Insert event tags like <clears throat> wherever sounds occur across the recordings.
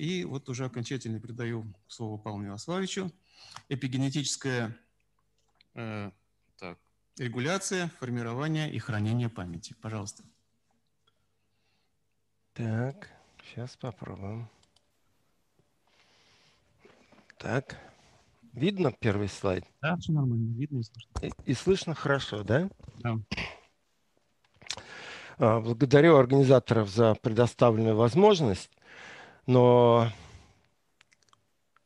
И вот уже окончательно передаю слово Павлу Милославовичу. Эпигенетическая э, так, регуляция, формирование и хранение памяти. Пожалуйста. Так, сейчас попробуем. Так, видно первый слайд? Да, все нормально, видно и слышно. И, и слышно хорошо, да? Да. А, благодарю организаторов за предоставленную возможность. Но,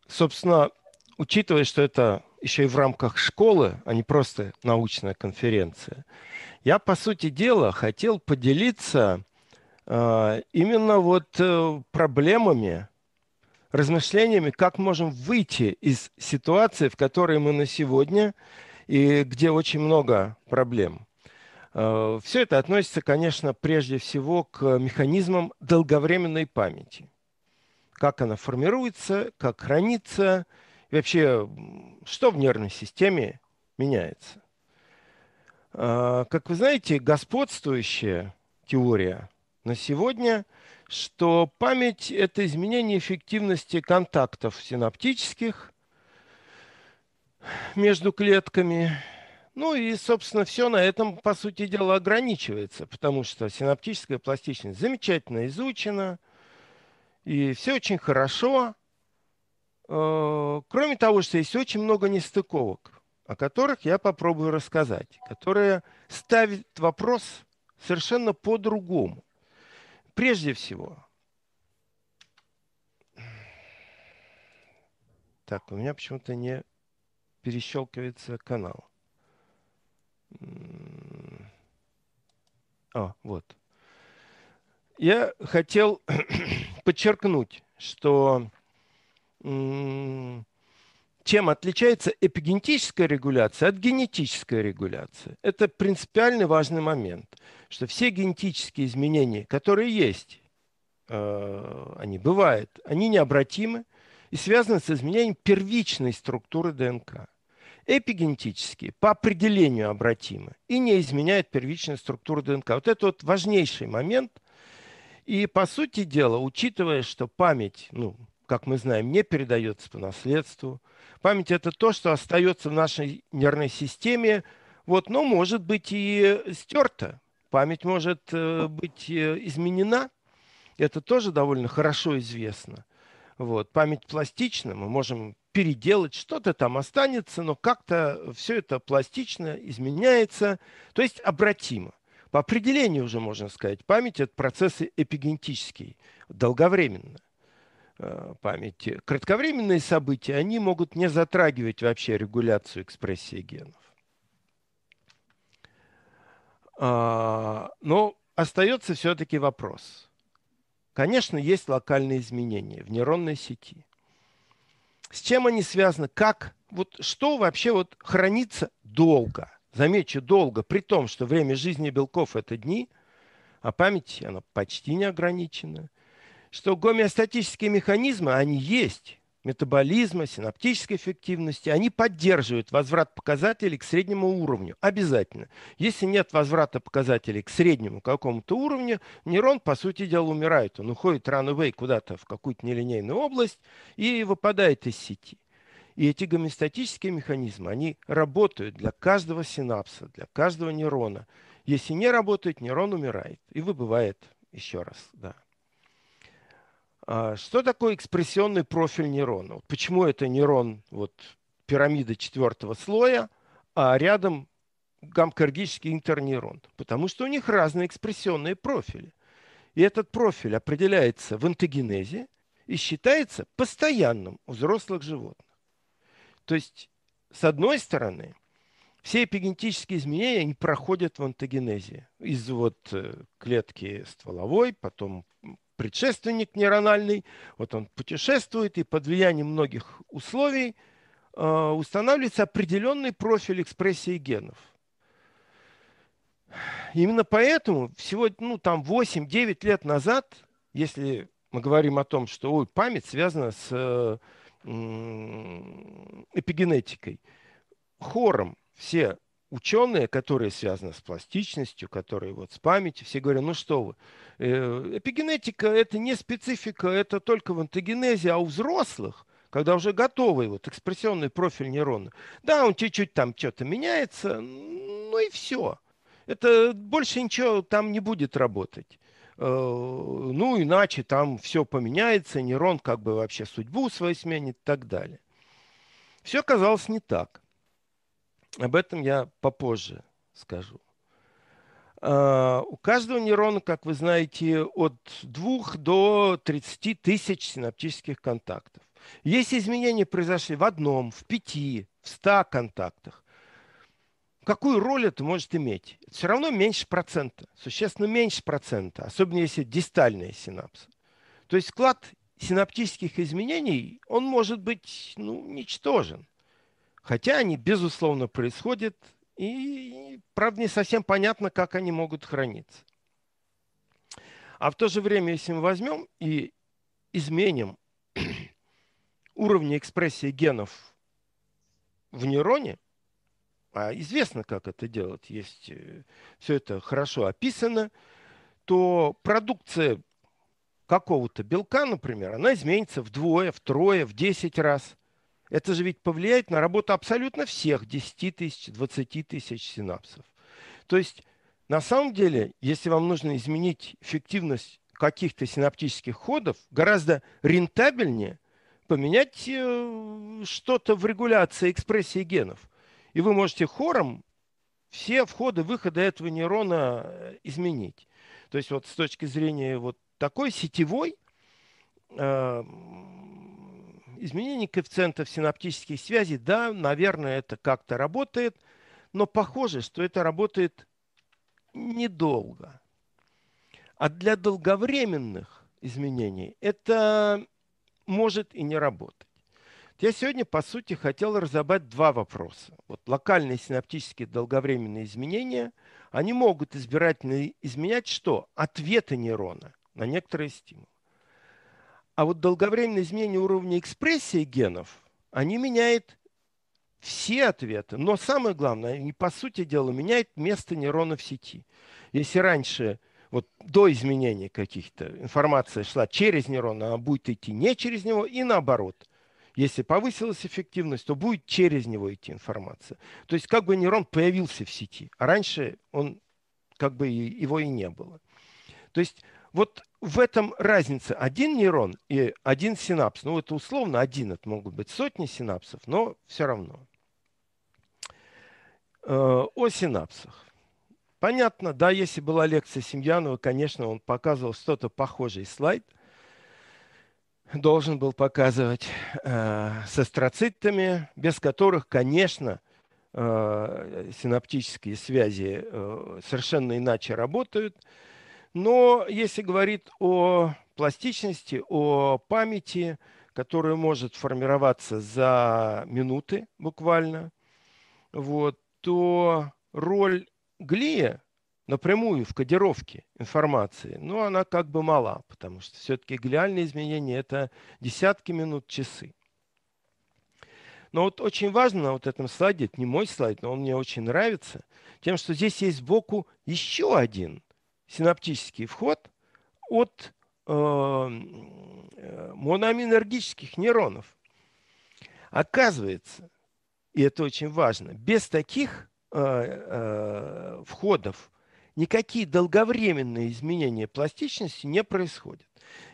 собственно, учитывая, что это еще и в рамках школы, а не просто научная конференция, я, по сути дела, хотел поделиться э, именно вот э, проблемами, размышлениями, как можем выйти из ситуации, в которой мы на сегодня, и где очень много проблем. Э, Все это относится, конечно, прежде всего к механизмам долговременной памяти как она формируется, как хранится, и вообще, что в нервной системе меняется. А, как вы знаете, господствующая теория на сегодня, что память – это изменение эффективности контактов синаптических между клетками. Ну и, собственно, все на этом, по сути дела, ограничивается, потому что синаптическая пластичность замечательно изучена – и все очень хорошо. Э, кроме того, что есть очень много нестыковок, о которых я попробую рассказать, которые ставят вопрос совершенно по-другому. Прежде всего, так, у меня почему-то не перещелкивается канал. А, вот. Я хотел <clears throat> подчеркнуть, что чем отличается эпигенетическая регуляция от генетической регуляции. Это принципиально важный момент, что все генетические изменения, которые есть, э, они бывают, они необратимы и связаны с изменением первичной структуры ДНК. Эпигенетические по определению обратимы и не изменяют первичную структуру ДНК. Вот это вот важнейший момент, и, по сути дела, учитывая, что память, ну, как мы знаем, не передается по наследству, память – это то, что остается в нашей нервной системе, вот, но может быть и стерто. Память может э, быть э, изменена. Это тоже довольно хорошо известно. Вот, память пластична, мы можем переделать, что-то там останется, но как-то все это пластично изменяется, то есть обратимо. По определению уже можно сказать, память – это процесс эпигенетический, долговременно э, памяти. Кратковременные события, они могут не затрагивать вообще регуляцию экспрессии генов. А, но остается все-таки вопрос. Конечно, есть локальные изменения в нейронной сети. С чем они связаны? Как? Вот что вообще вот хранится долго? замечу, долго, при том, что время жизни белков – это дни, а память, она почти не ограничена, что гомеостатические механизмы, они есть, метаболизма, синаптической эффективности, они поддерживают возврат показателей к среднему уровню. Обязательно. Если нет возврата показателей к среднему какому-то уровню, нейрон, по сути дела, умирает. Он уходит рано куда-то в какую-то нелинейную область и выпадает из сети. И эти гомеостатические механизмы, они работают для каждого синапса, для каждого нейрона. Если не работает, нейрон умирает и выбывает еще раз. Да. А что такое экспрессионный профиль нейрона? Почему это нейрон вот, пирамида четвертого слоя, а рядом гамкоргический интернейрон? Потому что у них разные экспрессионные профили. И этот профиль определяется в антогенезе и считается постоянным у взрослых животных. То есть, с одной стороны, все эпигенетические изменения они проходят в онтогенезе. Из вот э, клетки стволовой, потом предшественник нейрональный, вот он путешествует и под влиянием многих условий э, устанавливается определенный профиль экспрессии генов. Именно поэтому всего ну там 8-9 лет назад, если мы говорим о том, что ой, память связана с э, эпигенетикой. Хором все ученые, которые связаны с пластичностью, которые вот с памятью, все говорят, ну что вы, э, эпигенетика это не специфика, это только в антогенезе, а у взрослых, когда уже готовый вот экспрессионный профиль нейрона, да, он чуть-чуть там что-то меняется, ну и все. Это больше ничего там не будет работать э, ну, иначе там все поменяется, нейрон как бы вообще судьбу свою сменит и так далее. Все оказалось не так. Об этом я попозже скажу. А, у каждого нейрона, как вы знаете, от 2 до 30 тысяч синаптических контактов. Если изменения произошли в одном, в пяти, в ста контактах, какую роль это может иметь? Это все равно меньше процента, существенно меньше процента, особенно если дистальные синапсы. То есть вклад синаптических изменений, он может быть ну, ничтожен. Хотя они, безусловно, происходят, и, правда, не совсем понятно, как они могут храниться. А в то же время, если мы возьмем и изменим <clears throat> уровни экспрессии генов в нейроне, а известно, как это делать, есть э, все это хорошо описано, то продукция какого-то белка, например, она изменится вдвое, втрое, в 10 раз. Это же ведь повлияет на работу абсолютно всех 10 тысяч, 20 тысяч синапсов. То есть на самом деле, если вам нужно изменить эффективность каких-то синаптических ходов, гораздо рентабельнее поменять э, что-то в регуляции экспрессии генов. И вы можете хором все входы-выходы этого нейрона э, изменить. То есть вот с точки зрения вот такой сетевой э, изменение коэффициентов синаптических связей, да, наверное, это как-то работает, но похоже, что это работает недолго. А для долговременных изменений это может и не работать. Я сегодня, по сути, хотел разобрать два вопроса. Вот локальные синаптические долговременные изменения, они могут избирательно изменять что? Ответы нейрона – на некоторые стимулы. А вот долговременное изменение уровня экспрессии генов, они меняют все ответы. Но самое главное, они, по сути дела, меняет место нейрона в сети. Если раньше вот до изменения каких-то информация шла через нейрон, она а будет идти не через него и наоборот. Если повысилась эффективность, то будет через него идти информация. То есть как бы нейрон появился в сети, а раньше он как бы его и не было. То есть вот в этом разница. Один нейрон и один синапс. Ну, это условно один, это могут быть сотни синапсов, но все равно. Э, о синапсах. Понятно, да, если была лекция Семьянова, конечно, он показывал что-то похожий слайд. Должен был показывать э, с астроцитами, без которых, конечно, э, синаптические связи э, совершенно иначе работают. Но если говорит о пластичности, о памяти, которая может формироваться за минуты буквально, вот, то роль глия напрямую в кодировке информации, ну, она как бы мала, потому что все-таки глиальные изменения – это десятки минут, часы. Но вот очень важно на вот этом слайде, это не мой слайд, но он мне очень нравится, тем, что здесь есть сбоку еще один – синаптический вход от эм, э, моноаминергических нейронов. Оказывается, и это очень важно, без таких э, э, входов никакие долговременные изменения пластичности не происходят.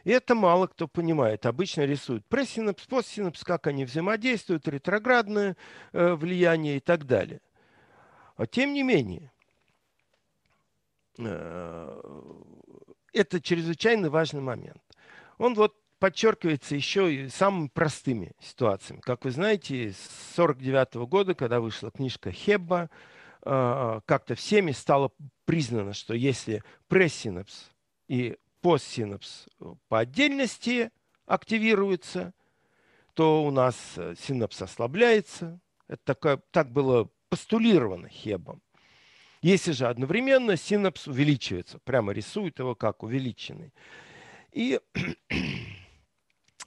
И это мало кто понимает. Обычно рисуют пресинапс, постсинапс, как они взаимодействуют, ретроградное э, влияние и так далее. А тем не менее, Э, это чрезвычайно важный момент. Он вот подчеркивается еще и самыми простыми ситуациями. Как вы знаете, с 1949 года, когда вышла книжка Хебба, э, как-то всеми стало признано, что если пресинапс и постсинапс по отдельности активируются, то у нас синапс ослабляется. Это такое, так было постулировано Хебом. Если же одновременно синапс увеличивается, прямо рисует его как увеличенный. И <clears throat>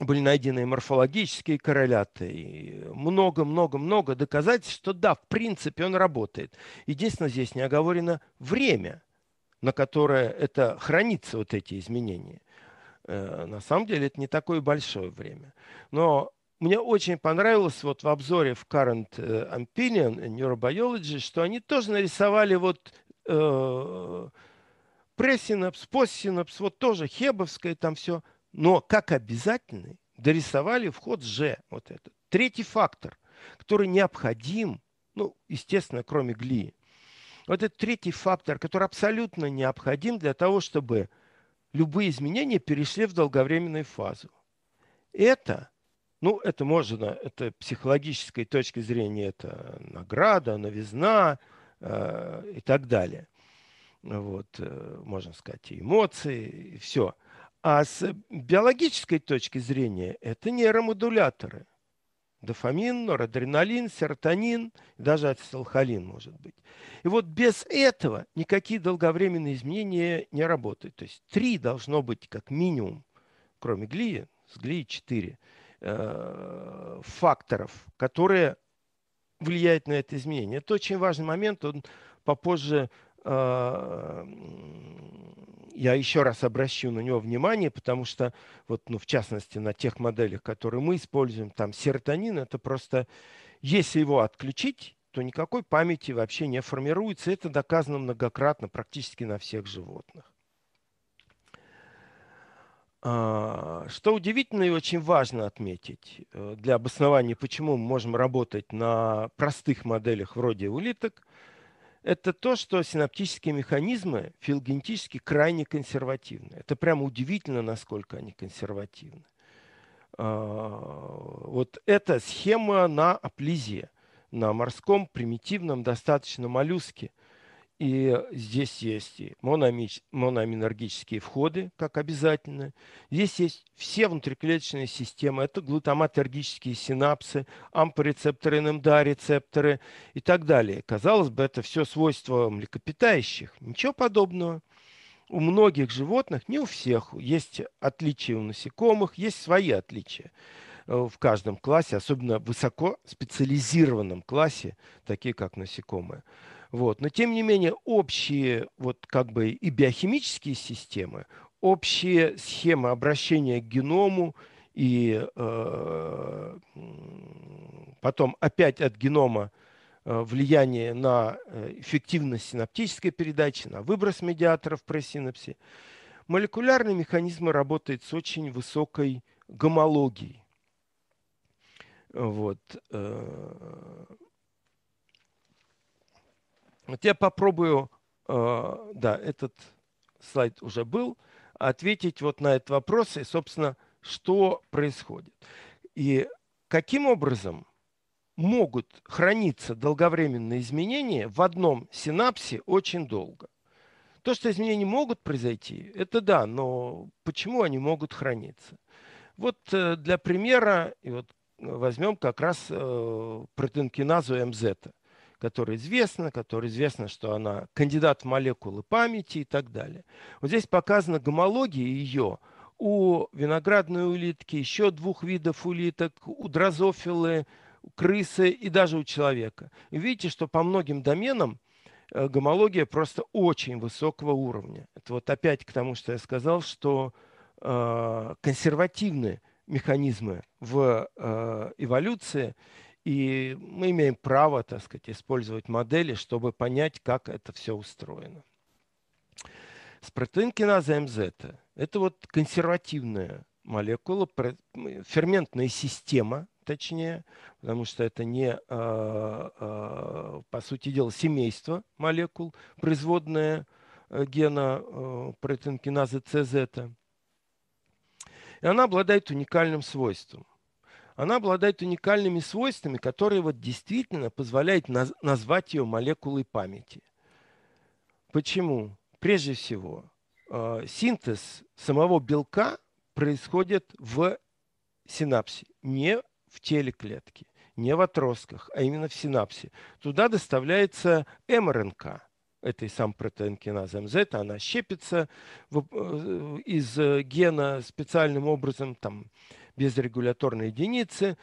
были найдены морфологические корреляты, много-много-много доказательств, что да, в принципе он работает. Единственное, здесь не оговорено время, на которое это хранится, вот эти изменения. Э, на самом деле это не такое большое время. Но мне очень понравилось вот в обзоре в Current э, Opinion э, Neurobiology, что они тоже нарисовали вот э, пресинапс, постсинапс, вот тоже хебовское там все, но как обязательный дорисовали вход Ж, вот этот Третий фактор, который необходим, ну, естественно, кроме глии. Вот этот третий фактор, который абсолютно необходим для того, чтобы любые изменения перешли в долговременную фазу. Это ну, это можно, это психологической точки зрения, это награда, новизна э, и так далее. Вот, э, можно сказать, и эмоции, и все. А с биологической точки зрения это нейромодуляторы. Дофамин, норадреналин, серотонин, даже ацетилхолин может быть. И вот без этого никакие долговременные изменения не работают. То есть три должно быть как минимум, кроме глии, с глии четыре. Э, факторов, которые влияют на это изменение. Это очень важный момент, он попозже э, я еще раз обращу на него внимание, потому что, вот, ну, в частности, на тех моделях, которые мы используем, там серотонин, это просто, если его отключить, то никакой памяти вообще не формируется. Это доказано многократно практически на всех животных. А, что удивительно и очень важно отметить э, для обоснования, почему мы можем работать на простых моделях вроде улиток, это то, что синаптические механизмы филогенетически крайне консервативны. Это прямо удивительно, насколько они консервативны. А, вот эта схема на аплизе, на морском примитивном достаточно моллюске – и здесь есть и моноаминергические входы, как обязательно. Здесь есть все внутриклеточные системы. Это глутаматергические синапсы, ампорецепторы, НМДА-рецепторы и так далее. Казалось бы, это все свойства млекопитающих. Ничего подобного. У многих животных, не у всех, есть отличия у насекомых, есть свои отличия э, в каждом классе, особенно в высоко специализированном классе, такие как насекомые. Вот. Но тем не менее общие вот как бы и биохимические системы, общие схемы обращения к геному и э, потом опять от генома э, влияние на э, эффективность синаптической передачи, на выброс медиаторов при синапсе. Молекулярные механизмы работают с очень высокой гомологией. Вот. Э, вот я попробую, э, да, этот слайд уже был, ответить вот на этот вопрос и, собственно, что происходит. И каким образом могут храниться долговременные изменения в одном синапсе очень долго. То, что изменения могут произойти, это да, но почему они могут храниться? Вот э, для примера и вот возьмем как раз э, протенкиназу МЗ. -то которая известна, которая известна, что она кандидат в молекулы памяти и так далее. Вот здесь показана гомология ее у виноградной улитки, еще двух видов улиток, у дрозофилы, у крысы и даже у человека. И видите, что по многим доменам э, гомология просто очень высокого уровня. Это вот опять к тому, что я сказал, что э, консервативные механизмы в э, эволюции и мы имеем право, так сказать, использовать модели, чтобы понять, как это все устроено. С протеинкиназа МЗ это вот консервативная молекула, ферментная система, точнее, потому что это не, э, э, по сути дела, семейство молекул, производная э, гена протеинкиназы ЦЗ. И она обладает уникальным свойством она обладает уникальными свойствами, которые вот действительно позволяют наз- назвать ее молекулой памяти. Почему? Прежде всего, э, синтез самого белка происходит в синапсе, не в теле клетки, не в отростках, а именно в синапсе. Туда доставляется МРНК этой сам протеинкиназа МЗ, она щепится в, э, из э, гена специальным образом, там, э, без регуляторной единицы.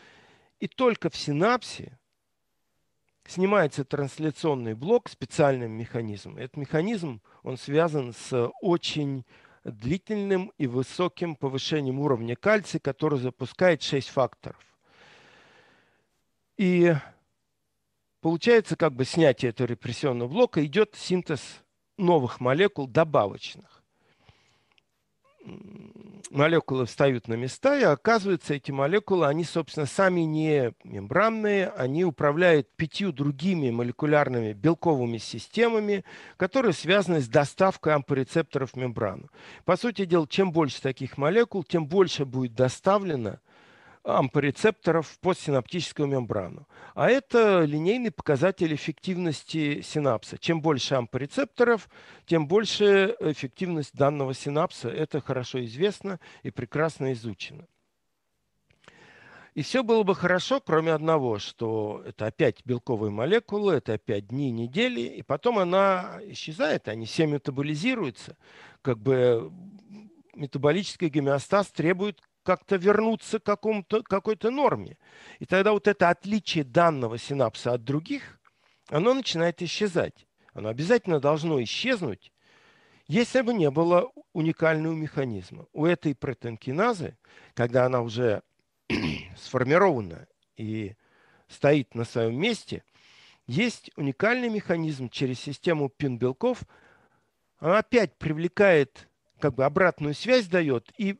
И только в синапсе снимается трансляционный блок специальным механизмом. Этот механизм, он связан с очень длительным и высоким повышением уровня кальция, который запускает 6 факторов. И получается как бы снятие этого репрессионного блока идет синтез новых молекул добавочных молекулы встают на места, и оказывается, эти молекулы, они, собственно, сами не мембранные, они управляют пятью другими молекулярными белковыми системами, которые связаны с доставкой ампорецепторов в мембрану. По сути дела, чем больше таких молекул, тем больше будет доставлено – ампорецепторов в постсинаптическую мембрану. А это линейный показатель эффективности синапса. Чем больше ампорецепторов, тем больше эффективность данного синапса. Это хорошо известно и прекрасно изучено. И все было бы хорошо, кроме одного, что это опять белковые молекулы, это опять дни, недели, и потом она исчезает, они все метаболизируются. Как бы метаболический гомеостаз требует как-то вернуться к какому-то, какой-то норме. И тогда вот это отличие данного синапса от других, оно начинает исчезать. Оно обязательно должно исчезнуть, если бы не было уникального механизма. У этой протенкиназы, когда она уже <clears throat> сформирована и стоит на своем месте, есть уникальный механизм через систему пин-белков. Она опять привлекает, как бы обратную связь дает и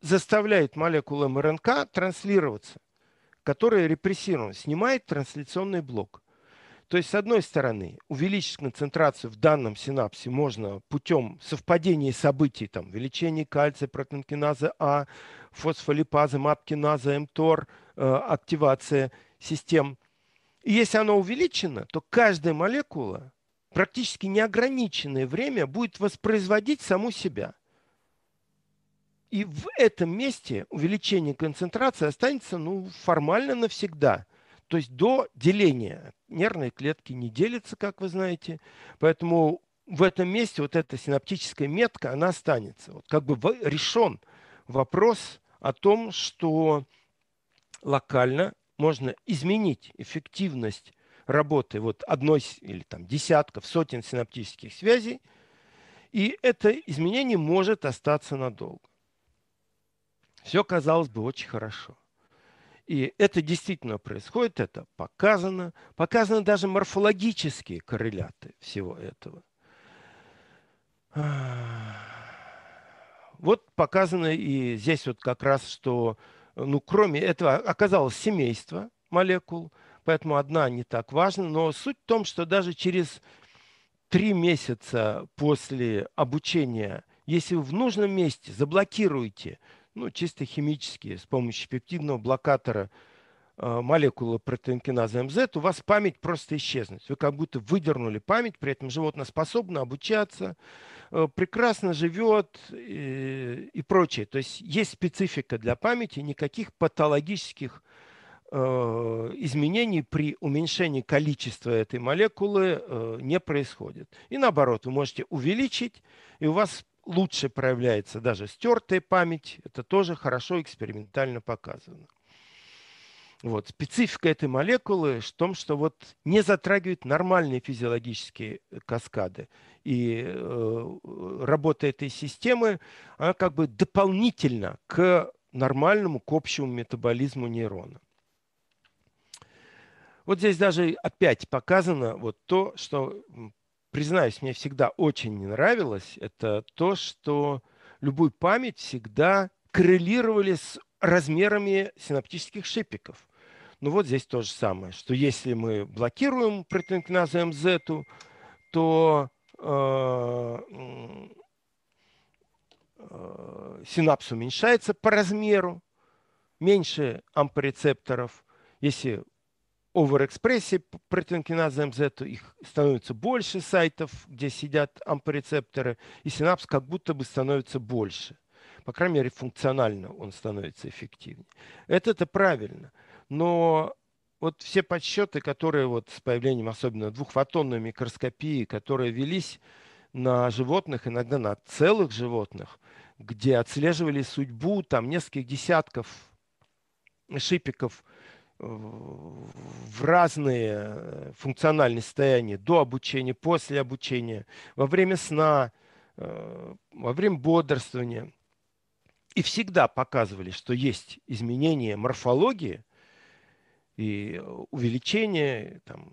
заставляет молекулы МРНК транслироваться, которая репрессирована, снимает трансляционный блок. То есть, с одной стороны, увеличить концентрацию в данном синапсе можно путем совпадения событий, там, увеличения кальция, протонкиназа А, фосфолипаза, мапкиназа, МТОР, э, активация систем. И если оно увеличено, то каждая молекула практически неограниченное время будет воспроизводить саму себя – и в этом месте увеличение концентрации останется ну, формально навсегда. То есть до деления. Нервные клетки не делятся, как вы знаете. Поэтому в этом месте вот эта синаптическая метка, она останется. Вот как бы решен вопрос о том, что локально можно изменить эффективность работы вот одной или там десятков, сотен синаптических связей, и это изменение может остаться надолго. Все, казалось бы, очень хорошо. И это действительно происходит, это показано. Показаны даже морфологические корреляты всего этого. А, вот показано и здесь вот как раз, что, ну, кроме этого, оказалось семейство молекул, поэтому одна не так важна, но суть в том, что даже через три месяца после обучения, если вы в нужном месте заблокируете – ну, чисто химические, с помощью пептидного блокатора э, молекулы протеинкиназа МЗ, у вас память просто исчезнет. Вы как будто выдернули память, при этом животное способно обучаться, э, прекрасно живет и, и прочее. То есть есть специфика для памяти, никаких патологических э, изменений при уменьшении количества этой молекулы не происходит. И наоборот, вы можете увеличить, и у вас лучше проявляется даже стертая память. Это тоже хорошо экспериментально показано. Вот. Специфика этой молекулы в том, что вот не затрагивает нормальные физиологические э, каскады. И э, работа этой системы, она как бы дополнительно к нормальному, к общему метаболизму нейрона. Вот здесь даже опять показано вот то, что признаюсь, мне всегда очень не нравилось, это то, что любую память всегда коррелировали с размерами синаптических шипиков. Ну вот здесь то же самое, что если мы блокируем протеинкиназу МЗ, то э, э, синапс уменьшается по размеру, меньше ампорецепторов. Если оверэкспрессе протеинкиназа МЗ, то их становится больше сайтов, где сидят ампорецепторы, и синапс как будто бы становится больше. По крайней мере, функционально он становится эффективнее. Это-то правильно. Но вот все подсчеты, которые вот с появлением особенно двухфотонной микроскопии, которые велись на животных, иногда на целых животных, где отслеживали судьбу там нескольких десятков шипиков – в разные э, функциональные состояния до обучения, после обучения, во время сна, э, во время бодрствования. И всегда показывали, что есть изменения морфологии и увеличение, там,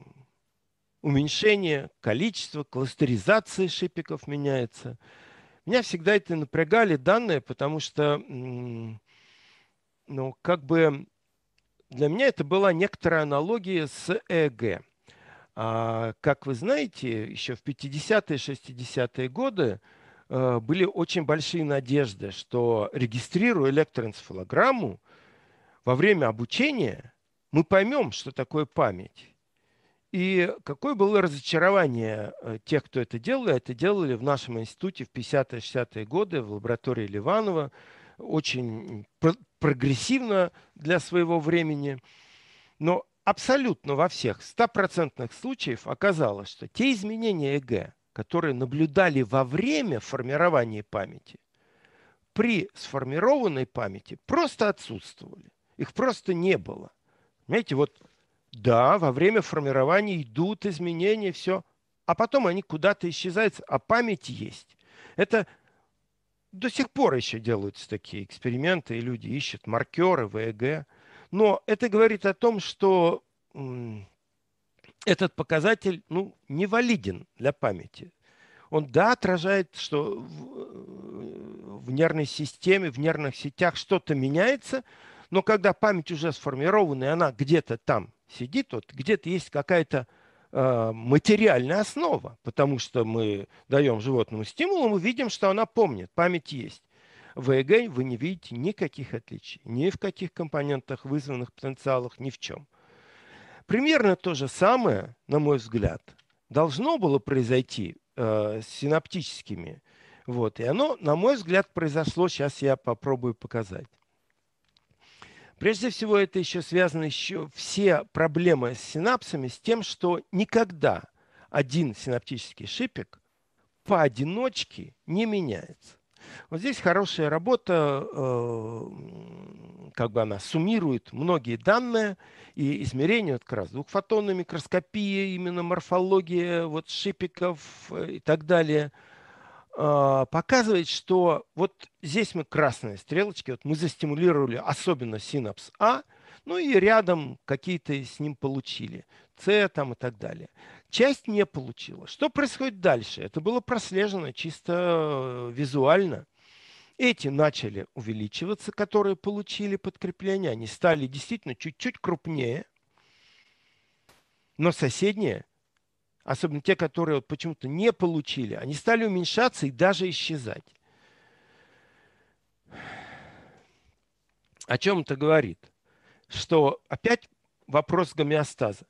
уменьшение количества, кластеризация шипиков меняется. Меня всегда это напрягали данные, потому что ну, как бы для меня это была некоторая аналогия с ЭГ. А, как вы знаете, еще в 50-е, 60-е годы э, были очень большие надежды, что регистрируя электроэнцефалограмму, во время обучения мы поймем, что такое память. И какое было разочарование э, тех, кто это делал. Это делали в нашем институте в 50-60-е годы в лаборатории Ливанова – очень прогрессивно для своего времени, но абсолютно во всех стопроцентных случаях оказалось, что те изменения ЭГ, которые наблюдали во время формирования памяти, при сформированной памяти просто отсутствовали. Их просто не было. Понимаете, вот да, во время формирования идут изменения, все, а потом они куда-то исчезают, а память есть. Это до сих пор еще делаются такие эксперименты, и люди ищут маркеры ВЭГ. Но это говорит о том, что этот показатель ну, не валиден для памяти. Он, да, отражает, что в, э, в нервной системе, в нервных сетях что-то меняется, но когда память уже сформирована, и она где-то там сидит, вот где-то есть какая-то Э, материальная основа, потому что мы даем животному стимул, мы видим, что она помнит, память есть. В ЭЭГ вы не видите никаких отличий, ни в каких компонентах, вызванных потенциалах, ни в чем. Примерно то же самое, на мой взгляд, должно было произойти э, с синаптическими. Вот, и оно, на мой взгляд, произошло. Сейчас я попробую показать. Прежде всего, это еще связано еще все проблемы с синапсами с тем, что никогда один синаптический шипик поодиночке не меняется. Вот здесь хорошая работа, э, как бы она суммирует многие данные и измерения, вот как раз двухфотонная микроскопия, именно морфология вот шипиков э, и так далее – а, показывает, что вот здесь мы красные стрелочки, вот мы застимулировали особенно синапс А, ну и рядом какие-то с ним получили, С там и так далее. Часть не получила. Что происходит дальше? Это было прослежено чисто э, визуально. Эти начали увеличиваться, которые получили подкрепление, они стали действительно чуть-чуть крупнее, но соседние особенно те, которые вот почему-то не получили, они стали уменьшаться и даже исчезать. О чем это говорит? Что опять вопрос гомеостаза.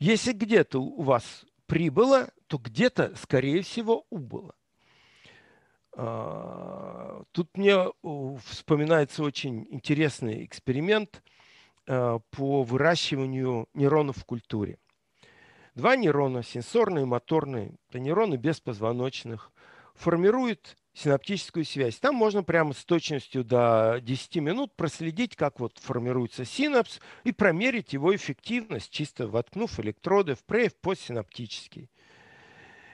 Если где-то у вас прибыло, то где-то, скорее всего, убыло. А, тут мне вспоминается очень интересный эксперимент а, по выращиванию нейронов в культуре. Два нейрона, сенсорные и моторные, это нейроны беспозвоночных, формируют синаптическую связь. Там можно прямо с точностью до 10 минут проследить, как вот формируется синапс и промерить его эффективность, чисто воткнув электроды в пре и в постсинаптический.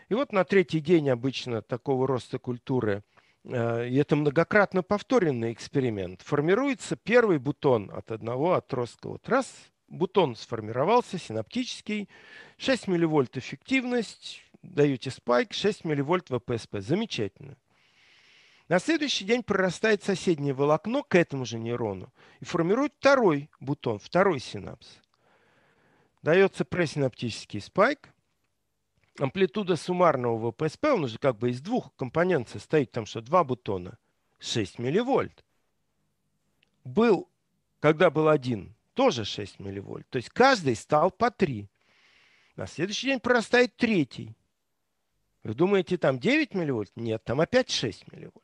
И вот на третий день обычно такого роста культуры, э, и это многократно повторенный эксперимент, формируется первый бутон от одного отростка. Вот раз, бутон сформировался, синаптический, 6 мV эффективность, даете спайк, 6 мV ВПСП. Замечательно. На следующий день прорастает соседнее волокно к этому же нейрону и формирует второй бутон, второй синапс. Дается пресинаптический спайк, амплитуда суммарного ВПСП, он уже как бы из двух компонент состоит, там что два бутона, 6 милливольт. Был, когда был один тоже 6 милливольт. То есть каждый стал по 3. На следующий день прорастает третий. Вы думаете, там 9 милливольт? Нет, там опять 6 милливольт.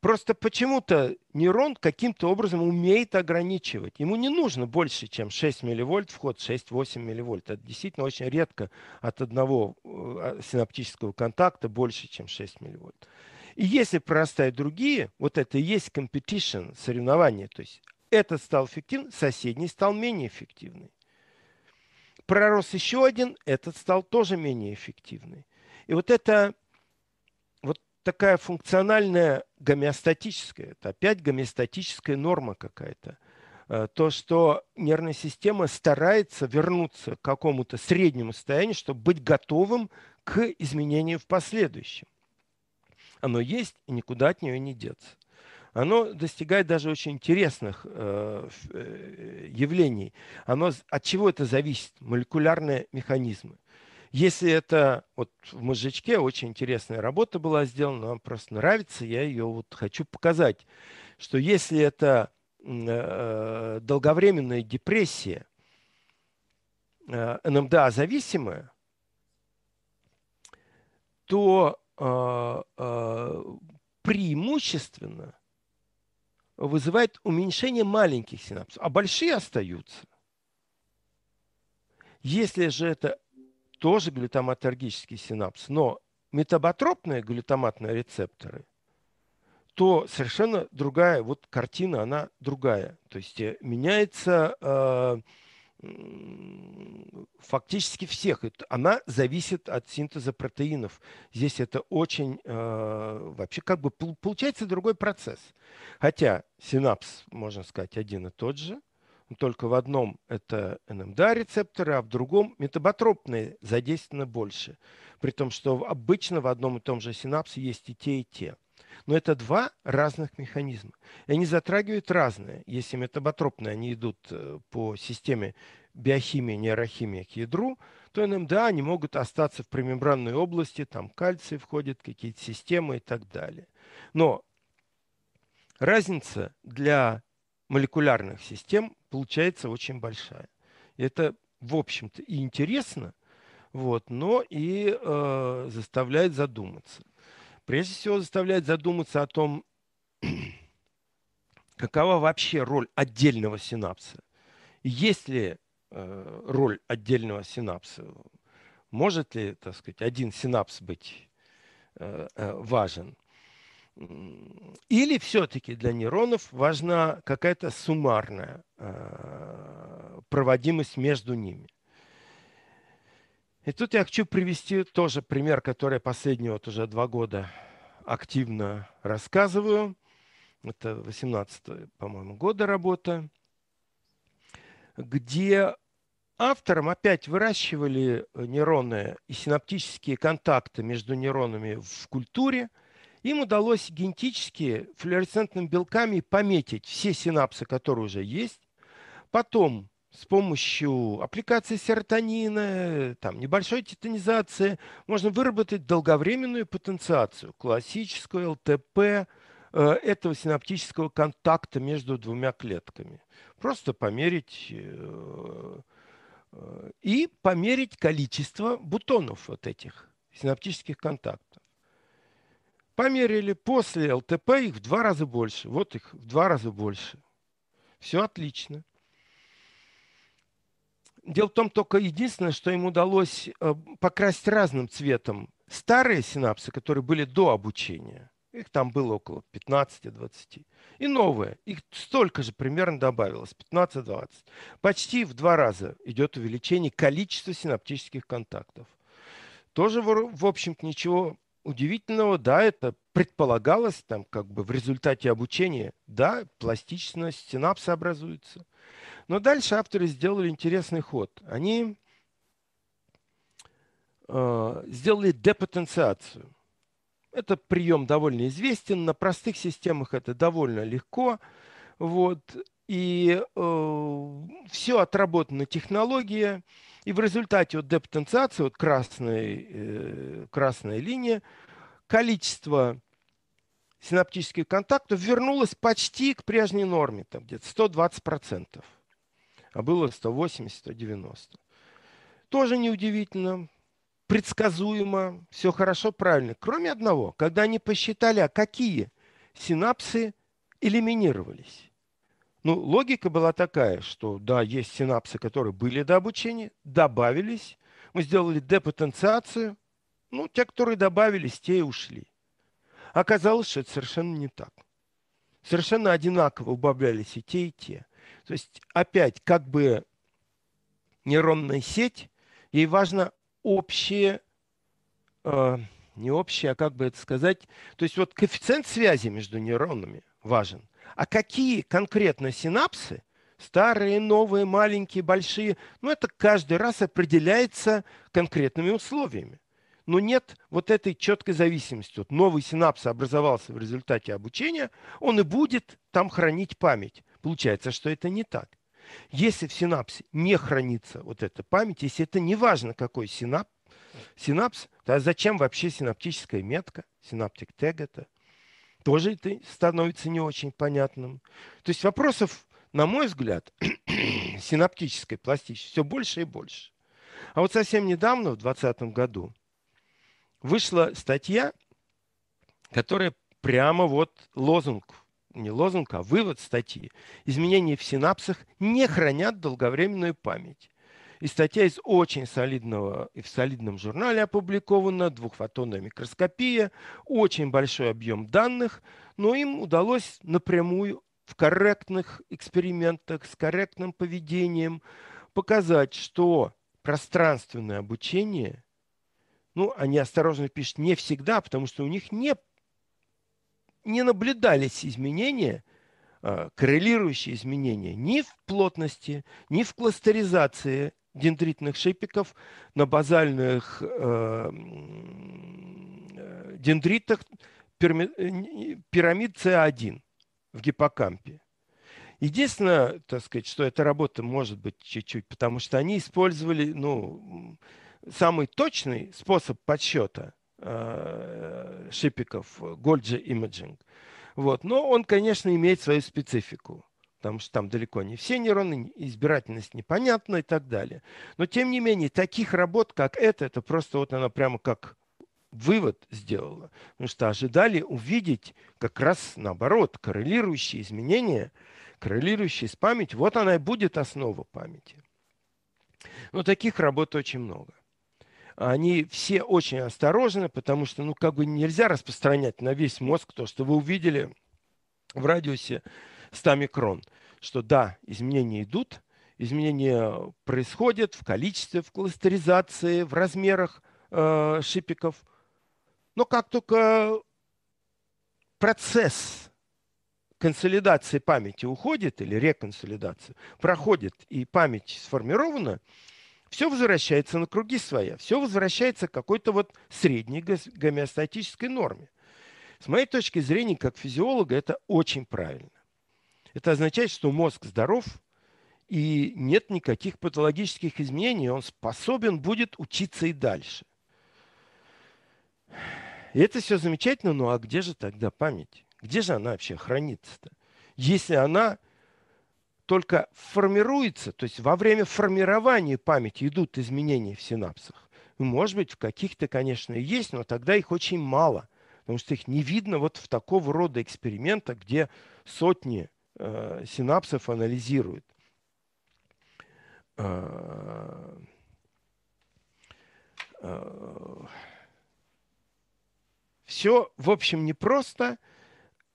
Просто почему-то нейрон каким-то образом умеет ограничивать. Ему не нужно больше, чем 6 милливольт, вход 6-8 милливольт. Это действительно очень редко от одного э, а, синаптического контакта больше, чем 6 милливольт. И если прорастают другие, вот это и есть competition, соревнование. То есть этот стал эффективным, соседний стал менее эффективный. Пророс еще один, этот стал тоже менее эффективный. И вот это вот такая функциональная гомеостатическая, это опять гомеостатическая норма какая-то э, – то, что нервная система старается вернуться к какому-то среднему состоянию, чтобы быть готовым к изменению в последующем. Оно есть, и никуда от нее не деться оно достигает даже очень интересных э, э, явлений. Оно, от чего это зависит? Молекулярные механизмы. Если это вот в мозжечке очень интересная работа была сделана, вам просто нравится, я ее вот хочу показать, что если это э, э, долговременная депрессия, э, НМДА зависимая, то э, преимущественно вызывает уменьшение маленьких синапсов, а большие остаются. Если же это тоже глютаматоргический синапс, но метаботропные глютаматные рецепторы, то совершенно другая вот картина, она другая. То есть э, меняется э, фактически всех. Она зависит от синтеза протеинов. Здесь это очень э, вообще как бы получается другой процесс. Хотя синапс, можно сказать, один и тот же, только в одном это НМДА эм рецепторы, а в другом метаботропные задействованы больше. При том, что обычно в одном и том же синапсе есть и те, и те. Но это два разных механизма. И они затрагивают разные Если метаботропные, они идут э, по системе биохимии нейрохимии к ядру, то НМДА они могут остаться в премембранной области, там кальций входит, какие-то системы и так далее. Но разница для молекулярных систем получается очень большая. Это, в общем-то, и интересно, вот, но и э, заставляет задуматься прежде всего заставляет задуматься о том, <clears throat> какова вообще роль отдельного синапса. Есть ли э, роль отдельного синапса? Может ли, так сказать, один синапс быть э, э, важен? Или все-таки для нейронов важна какая-то суммарная проводимость между ними? И тут я хочу привести тоже пример, который последние вот уже два года активно рассказываю. Это 18 по-моему, года работа, где авторам опять выращивали э, нейроны и синаптические контакты между нейронами в культуре. Им удалось генетически флуоресцентными белками пометить все синапсы, которые уже есть. Потом с помощью аппликации серотонина, там, небольшой титанизации можно выработать долговременную потенциацию, классическую ЛТП э, этого синаптического контакта между двумя клетками. Просто померить э, э, и померить количество бутонов вот этих синаптических контактов. Померили после ЛТП их в два раза больше. Вот их в два раза больше. Все отлично. Дело в том только единственное, что им удалось э, покрасить разным цветом старые синапсы, которые были до обучения. Их там было около 15-20. И новые. Их столько же примерно добавилось. 15-20. Почти в два раза идет увеличение количества синаптических контактов. Тоже, в общем-то, ничего удивительного. Да, это предполагалось там как бы в результате обучения. Да, пластичность синапса образуется. Но дальше авторы сделали интересный ход. Они э, сделали депотенциацию. Это прием довольно известен. На простых системах это довольно легко. Вот. И э, все отработана технология. И в результате вот депотенциации, вот красной, э, красная линия, количество синаптических контактов вернулось почти к прежней норме, там где-то 120% а было 180-190. Тоже неудивительно, предсказуемо, все хорошо, правильно. Кроме одного, когда они посчитали, а какие синапсы элиминировались. Ну, логика была такая, что да, есть синапсы, которые были до обучения, добавились, мы сделали депотенциацию, ну, те, которые добавились, те и ушли. Оказалось, что это совершенно не так. Совершенно одинаково убавлялись и те, и те. То есть опять как бы нейронная сеть, ей важно общее, э, не общее, а как бы это сказать, то есть вот коэффициент связи между нейронами важен. А какие конкретно синапсы, старые, новые, маленькие, большие, ну это каждый раз определяется конкретными условиями. Но нет вот этой четкой зависимости. Вот новый синапс образовался в результате обучения, он и будет там хранить память. Получается, что это не так. Если в синапсе не хранится вот эта память, если это не важно, какой синап синапс, то а зачем вообще синаптическая метка, синаптик тег это? Тоже это становится не очень понятным. То есть вопросов, на мой взгляд, <clears throat> синаптической пластичности все больше и больше. А вот совсем недавно, в 2020 году, вышла статья, которая прямо вот лозунг не лозунг, а вывод статьи. Изменения в синапсах не хранят долговременную память. И статья из очень солидного и в солидном журнале опубликована, двухфотонная микроскопия, очень большой объем данных, но им удалось напрямую в корректных экспериментах с корректным поведением показать, что пространственное обучение, ну, они осторожно пишут, не всегда, потому что у них не не наблюдались изменения, а, коррелирующие изменения ни в плотности, ни в кластеризации дендритных шипиков на базальных э, э дендритах э, пирамид С1 в гиппокампе. Единственное, так сказать, что эта работа может быть чуть-чуть, потому что они использовали ну, самый точный способ подсчета – Э, шипиков, Гольджи Imaging. Вот. Но он, конечно, имеет свою специфику, потому что там далеко не все нейроны, избирательность непонятна и так далее. Но, тем не менее, таких работ, как это, это просто вот она прямо как вывод сделала. Потому что ожидали увидеть как раз наоборот коррелирующие изменения, коррелирующие с памятью. Вот она и будет основа памяти. Но таких работ очень много они все очень осторожны, потому что, ну, как бы нельзя распространять на весь мозг то, что вы увидели в радиусе 100 микрон, что да, изменения идут, изменения происходят в количестве, в кластеризации, в размерах э, шипиков, но как только процесс консолидации памяти уходит или реконсолидации проходит и память сформирована, все возвращается на круги своя, все возвращается к какой-то вот средней гомеостатической норме. С моей точки зрения, как физиолога, это очень правильно. Это означает, что мозг здоров и нет никаких патологических изменений, он способен будет учиться и дальше. И это все замечательно, но ну а где же тогда память? Где же она вообще хранится-то? Если она только формируется, то есть во время формирования памяти идут изменения в синапсах. Может быть, в каких-то, конечно, есть, но тогда их очень мало, потому что их не видно вот в такого рода экспериментах, где сотни э, синапсов анализируют. Э, э, все, в общем, непросто.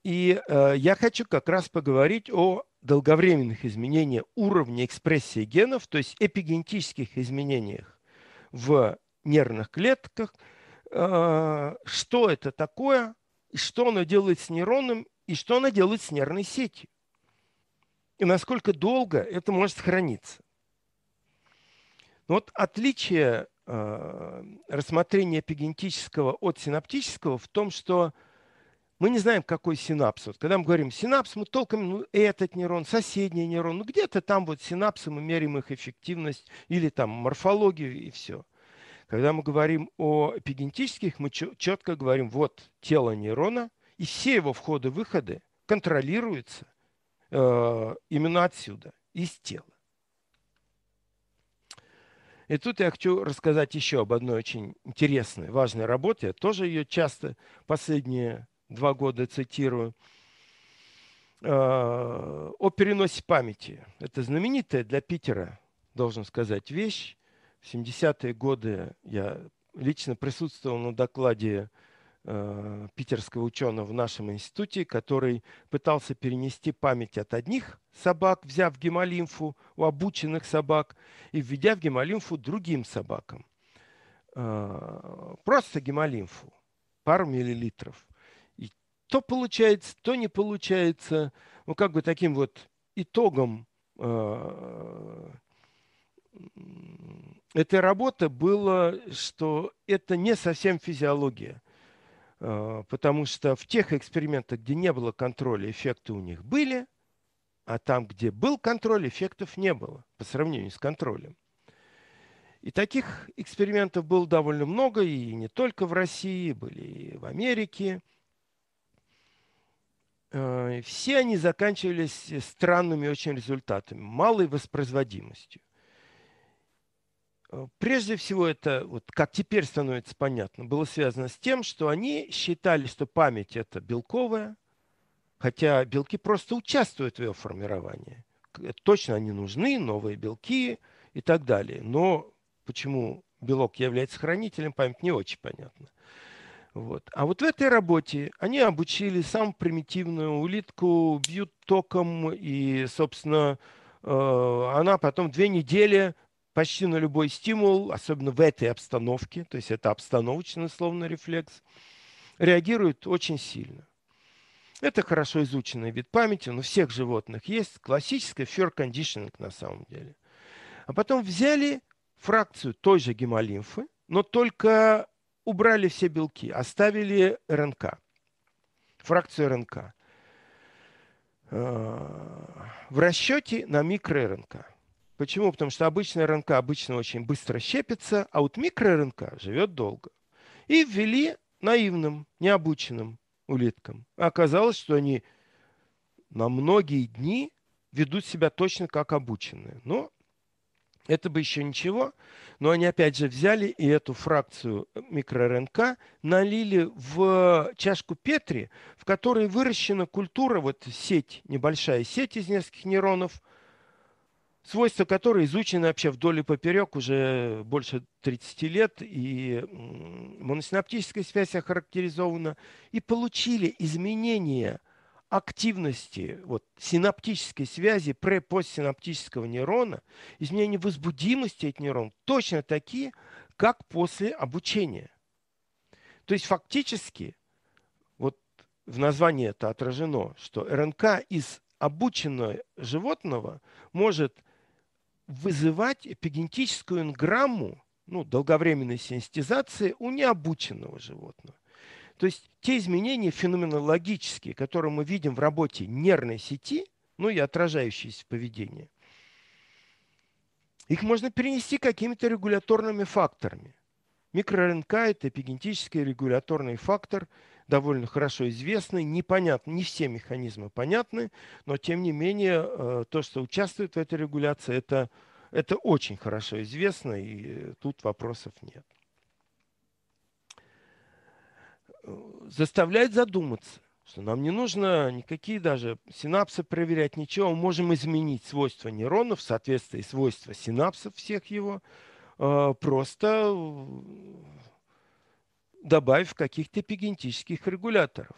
И э, я хочу как раз поговорить о долговременных изменения уровня экспрессии генов, то есть эпигенетических изменениях в нервных клетках, а, что это такое, что оно делает с нейроном и что оно делает с нервной сетью. И насколько долго это может храниться. Ну вот отличие а, рассмотрения эпигенетического от синаптического в том, что – мы не знаем, какой синапс. Вот когда мы говорим синапс, мы толком ну, этот нейрон, соседний нейрон, ну где-то там вот синапсы, мы меряем их эффективность или там морфологию и все. Когда мы говорим о эпигенетических, мы четко говорим, вот тело нейрона, и все его входы-выходы контролируются э, именно отсюда, из тела. И тут я хочу рассказать еще об одной очень интересной, важной работе. Тоже ее часто последние два года цитирую, э, о переносе памяти. Это знаменитая для Питера, должен сказать, вещь. В 70-е годы я лично присутствовал на докладе э, питерского ученого в нашем институте, который пытался перенести память от одних собак, взяв гемолимфу у обученных собак и введя в гемолимфу другим собакам. Э, просто гемолимфу, пару миллилитров то получается, то не получается. Ну, как бы таким вот итогом э, э, этой работы было, что это не совсем физиология, э, потому что в тех экспериментах, где не было контроля, эффекты у них были, а там, где был контроль, эффектов не было по сравнению с контролем. И таких экспериментов было довольно много, и не только в России, были и в Америке, Э, все они заканчивались э, странными очень результатами, малой воспроизводимостью. Э, прежде всего это, вот как теперь становится понятно, было связано с тем, что они считали, что память это белковая, хотя белки просто участвуют в ее формировании. Точно они нужны, новые белки и так далее. Но почему белок является хранителем, память не очень понятно. Вот. А вот в этой работе они обучили самую примитивную улитку, бьют током, и, собственно, э, она потом две недели почти на любой стимул, особенно в этой обстановке, то есть это обстановочный словно рефлекс, реагирует очень сильно. Это хорошо изученный вид памяти, но всех животных есть. классическое fear conditioning на самом деле. А потом взяли фракцию той же гемолимфы, но только убрали все белки, оставили РНК, фракцию РНК. Э, в расчете на микро-РНК. Почему? Потому что обычная РНК обычно очень быстро щепится, а вот микро-РНК живет долго. И ввели наивным, необученным улиткам. Оказалось, что они на многие дни ведут себя точно как обученные. Но это бы еще ничего, но они опять же взяли и эту фракцию э, микроРНК налили в э, чашку Петри, в которой выращена культура, вот сеть, небольшая сеть из нескольких нейронов, свойства которой изучены вообще вдоль и поперек уже больше 30 лет, и моносинаптическая связь охарактеризована, и получили изменения – активности вот, синаптической связи пре-постсинаптического нейрона, изменения возбудимости этих нейронов точно такие, как после обучения. То есть фактически, вот в названии это отражено, что РНК из обученного животного может вызывать эпигенетическую инграмму ну, долговременной синестезации у необученного животного. То есть те изменения феноменологические, которые мы видим в работе нервной сети, ну и отражающиеся в поведении, их можно перенести какими-то регуляторными факторами. МикроРНК – это эпигенетический регуляторный фактор, довольно хорошо известный, непонятно, не все механизмы понятны, но тем не менее э, то, что участвует в этой регуляции, это, это очень хорошо известно, и тут вопросов нет. заставляет задуматься, что нам не нужно никакие даже синапсы проверять, ничего. Мы можем изменить свойства нейронов в соответствии свойства синапсов всех его, а, просто добавив каких-то эпигенетических регуляторов.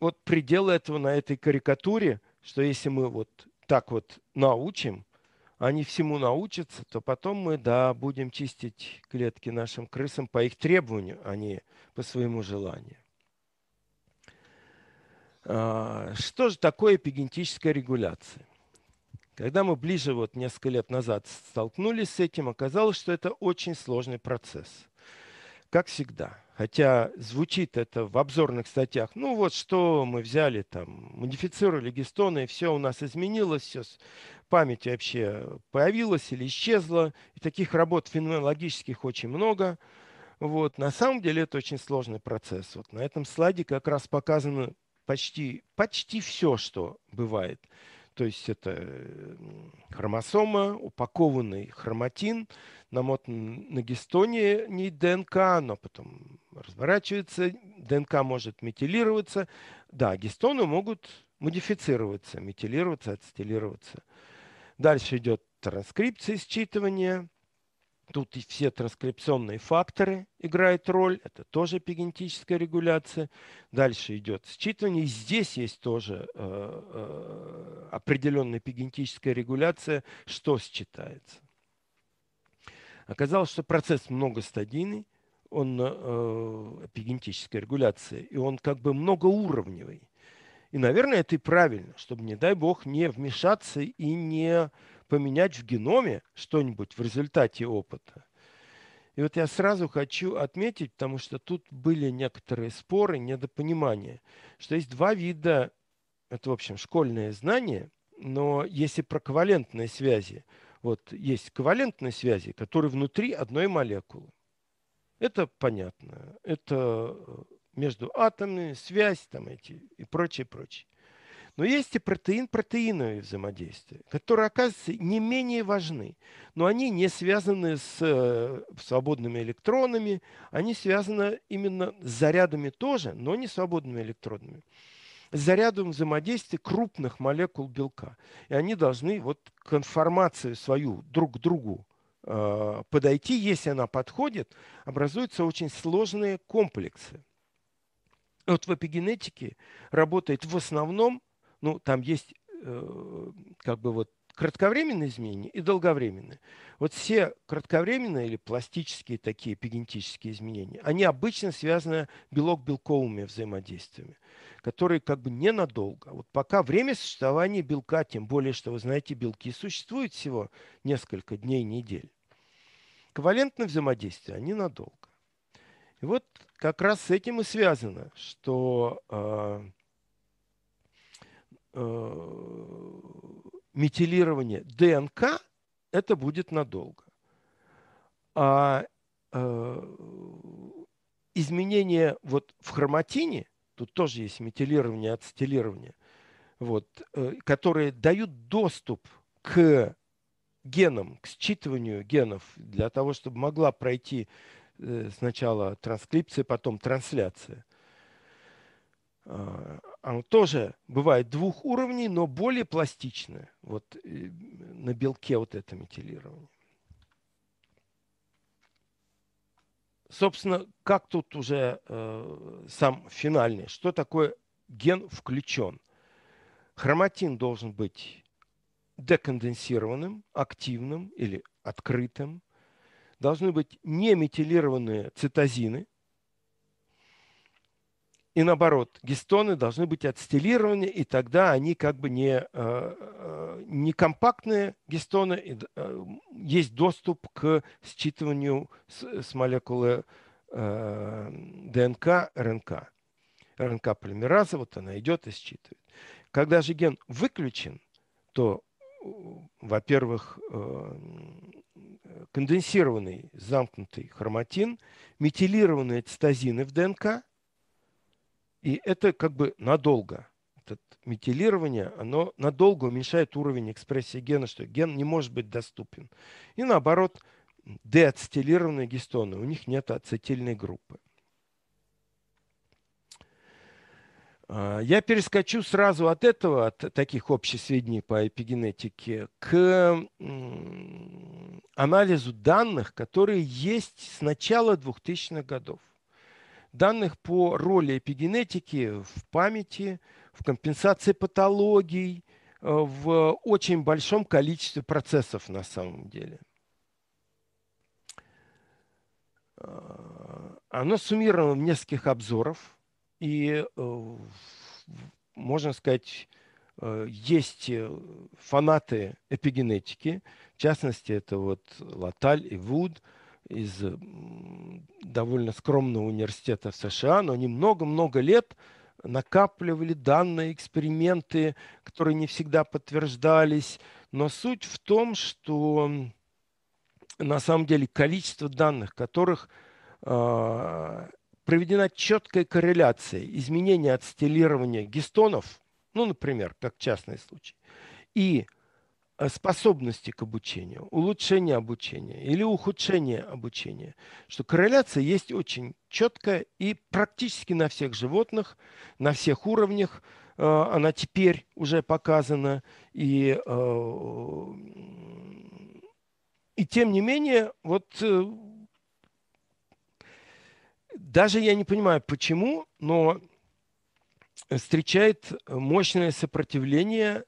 Вот предел этого на этой карикатуре, что если мы вот так вот научим, они всему научатся, то потом мы, да, будем чистить клетки нашим крысам по их требованию, а не по своему желанию. А, что же такое эпигенетическая регуляция? Когда мы ближе вот несколько лет назад столкнулись с этим, оказалось, что это очень сложный процесс как всегда. Хотя звучит это в обзорных статьях. Ну вот что мы взяли там, модифицировали гистоны, и все у нас изменилось, все память вообще появилась или исчезла. И таких работ феноменологических очень много. Вот. На самом деле это очень сложный процесс. Вот на этом слайде как раз показано почти, почти все, что бывает. То есть это хромосома, упакованный хроматин, намотан на гистоне не ДНК, но потом разворачивается, ДНК может метилироваться. Да, гистоны могут модифицироваться, метилироваться, ацетилироваться. Дальше идет транскрипция, считывание – Тут и все транскрипционные факторы играют роль, это тоже пигментическая регуляция. Дальше идет считывание. И здесь есть тоже э, э определенная пигментическая регуляция, что считается. Оказалось, что процесс многостадийный, он э, эпигенетическая регуляция, и он как бы многоуровневый. И, наверное, это и правильно, чтобы, не дай бог, не вмешаться и не поменять в геноме что-нибудь в результате опыта. И вот я сразу хочу отметить, потому что тут были некоторые споры, недопонимания, что есть два вида, это, в общем, школьное знание, но если и про ковалентные связи. Вот есть ковалентные связи, которые внутри одной молекулы. Это понятно. Это э, между атомами связь там эти и прочее, прочее. Но есть и протеин протеиновые взаимодействия, которые, оказывается, не менее важны. Но они не связаны с э, свободными электронами, они связаны именно с зарядами тоже, но не свободными электронами с зарядом взаимодействия крупных молекул белка. И они должны вот конформацию свою друг к другу э, подойти. Если она подходит, образуются очень сложные комплексы. вот в эпигенетике работает в основном ну, там есть э, как бы вот кратковременные изменения и долговременные. Вот все кратковременные или пластические такие пигентические изменения, они обычно связаны белок-белковыми взаимодействиями, которые как бы ненадолго. Вот пока время существования белка, тем более, что вы знаете, белки существуют всего несколько дней, недель. ковалентные взаимодействия они надолго. И вот как раз с этим и связано, что э, Э, метилирование ДНК, это будет надолго. А э, изменение вот в хроматине, тут тоже есть метилирование, ацетилирование, вот, э, которые дают доступ к генам, к считыванию генов для того, чтобы могла пройти сначала транскрипция, потом трансляция. А, оно тоже бывает двух уровней, но более пластичное вот э, на белке вот это метилирование. Собственно, как тут уже э, сам финальный, что такое ген включен? Хроматин должен быть деконденсированным, активным или открытым. Должны быть неметилированные цитозины – и наоборот, гистоны должны быть отстилированы, и тогда они как бы не, э, э, не компактные гистоны, и э, есть доступ к считыванию с, с молекулы ДНК, РНК. РНК полимераза, вот она идет и считывает. Когда же ген выключен, то, во-первых, конденсированный замкнутый хроматин, метилированные цитозины в ДНК – и это как бы надолго. Это метилирование, оно надолго уменьшает уровень экспрессии гена, что ген не может быть доступен. И наоборот, деацетилированные гистоны, у них нет ацетильной группы. А, я перескочу сразу от этого, от таких общих сведений по эпигенетике, к анализу данных, которые есть с начала 2000-х годов данных по роли эпигенетики в памяти, в компенсации патологий, э, в очень большом количестве процессов на самом деле. А, оно суммировано в нескольких обзоров, и э, можно сказать, э, есть фанаты эпигенетики, в частности, это вот Латаль и Вуд – из довольно скромного университета в США, но они много-много лет накапливали данные, эксперименты, которые не всегда подтверждались. Но суть в том, что на самом деле количество данных, которых э, проведена четкая корреляция изменения ацетилирования гистонов, ну, например, как частный случай, и Э, способности к обучению, улучшение обучения или ухудшение обучения. Что корреляция есть очень четкая и практически на всех животных, на всех уровнях. Э, она теперь уже показана. И, э, и тем не менее, вот даже я не понимаю, почему, но встречает мощное сопротивление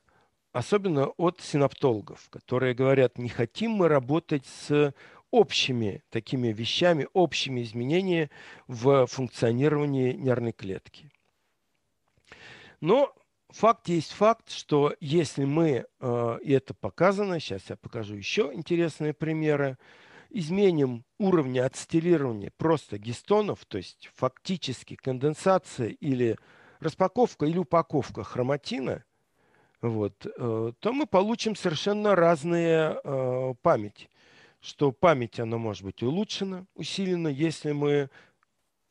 особенно от синаптологов, которые говорят, не хотим мы работать с общими такими вещами, общими изменениями в функционировании нервной клетки. Но факт есть факт, что если мы, э, и это показано, сейчас я покажу еще интересные примеры, изменим уровни ацетилирования просто гистонов, то есть фактически конденсация или распаковка или упаковка хроматина – вот, э, то мы получим совершенно разные э, память. Что память, она может быть улучшена, усилена, если мы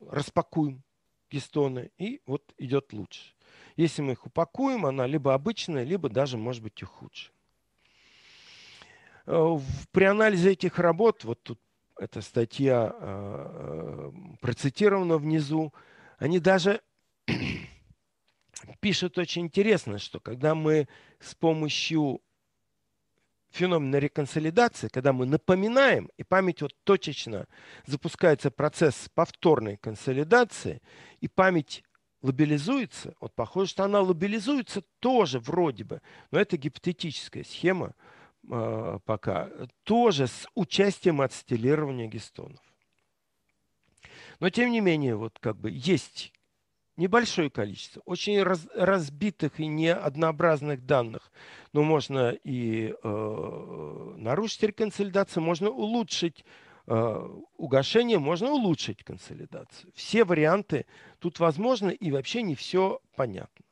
распакуем гистоны, и вот идет лучше. Если мы их упакуем, она либо обычная, либо даже может быть и худше. Э, при анализе этих работ, вот тут эта статья процитирована внизу, они даже пишет очень интересно, что когда мы с помощью феномена реконсолидации, когда мы напоминаем, и память вот точечно запускается процесс повторной консолидации, и память лобилизуется, вот похоже, что она лобилизуется тоже вроде бы, но это гипотетическая схема э, пока, тоже с участием ацетилирования гистонов. Но тем не менее, вот как бы есть небольшое количество, очень раз, разбитых и неоднообразных данных. Но можно и э, нарушить реконсолидацию, можно улучшить э, угошение, можно улучшить консолидацию. Все варианты тут возможны и вообще не все понятно.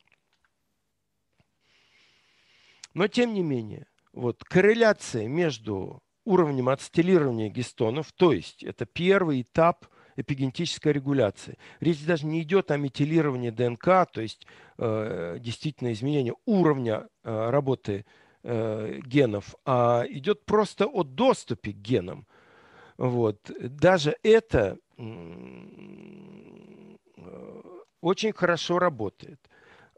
Но тем не менее, вот корреляция между уровнем ацетилирования гистонов, то есть это первый этап – эпигенетической регуляции. Речь даже не идет о метилировании ДНК, то есть э, действительно изменение уровня э, работы э, генов, а идет просто о доступе к генам. Вот. Даже это э, очень хорошо работает.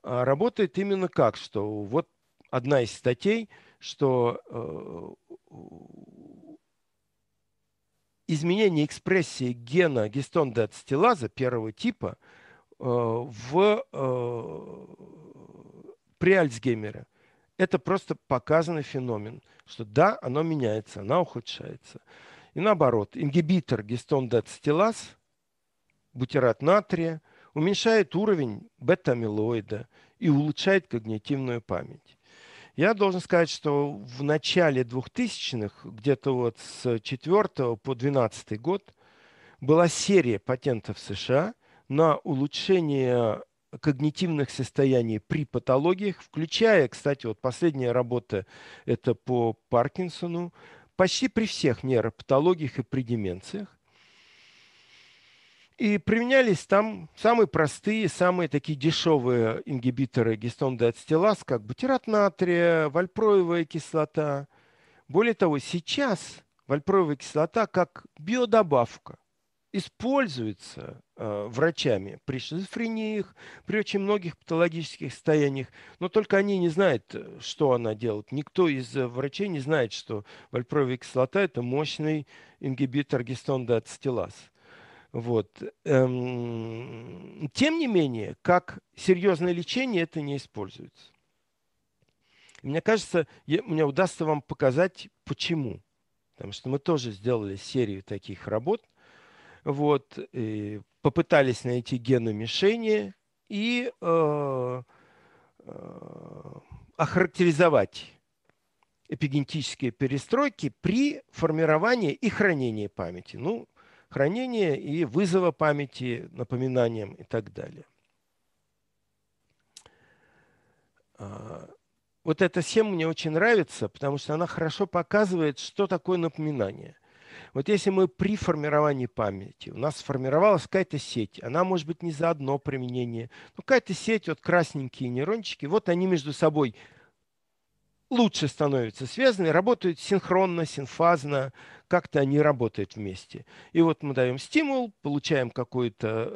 А работает именно как, что вот одна из статей, что э, изменение экспрессии гена гистон-деацетилаза первого типа э, в, э, при Альцгеймере. Это просто показанный феномен, что да, оно меняется, она ухудшается. И наоборот, ингибитор гистон-деацетилаз, бутират натрия, уменьшает уровень бета-амилоида и улучшает когнитивную память. Я должен сказать, что в начале 2000-х, где-то вот с 4 по 12 год, была серия патентов США на улучшение когнитивных состояний при патологиях, включая, кстати, вот последняя работа это по Паркинсону, почти при всех нейропатологиях и при деменциях. И применялись там самые простые, самые такие дешевые ингибиторы гистон деацетилаз, как бутират натрия, вальпроевая кислота. Более того, сейчас вальпроевая кислота как биодобавка используется э, врачами при шизофрениях, при очень многих патологических состояниях, но только они не знают, э, что она делает. Никто из э, врачей не знает, что вальпровая кислота – это мощный ингибитор гистон деацетилаз. Вот. Эм, тем не менее, как серьезное лечение это не используется. Мне кажется, я, мне удастся вам показать, почему. Потому что мы тоже сделали серию таких работ. Вот, и попытались найти гену мишени и э, э, охарактеризовать эпигенетические перестройки при формировании и хранении памяти. Ну, хранения и вызова памяти напоминанием и так далее. А, вот эта схема мне очень нравится, потому что она хорошо показывает, что такое напоминание. Вот если мы при формировании памяти, у нас сформировалась какая-то сеть, она может быть не за одно применение, но какая-то сеть, вот красненькие нейрончики, вот они между собой лучше становятся связаны, работают синхронно, синфазно, как-то они работают вместе. И вот мы даем стимул, получаем какую-то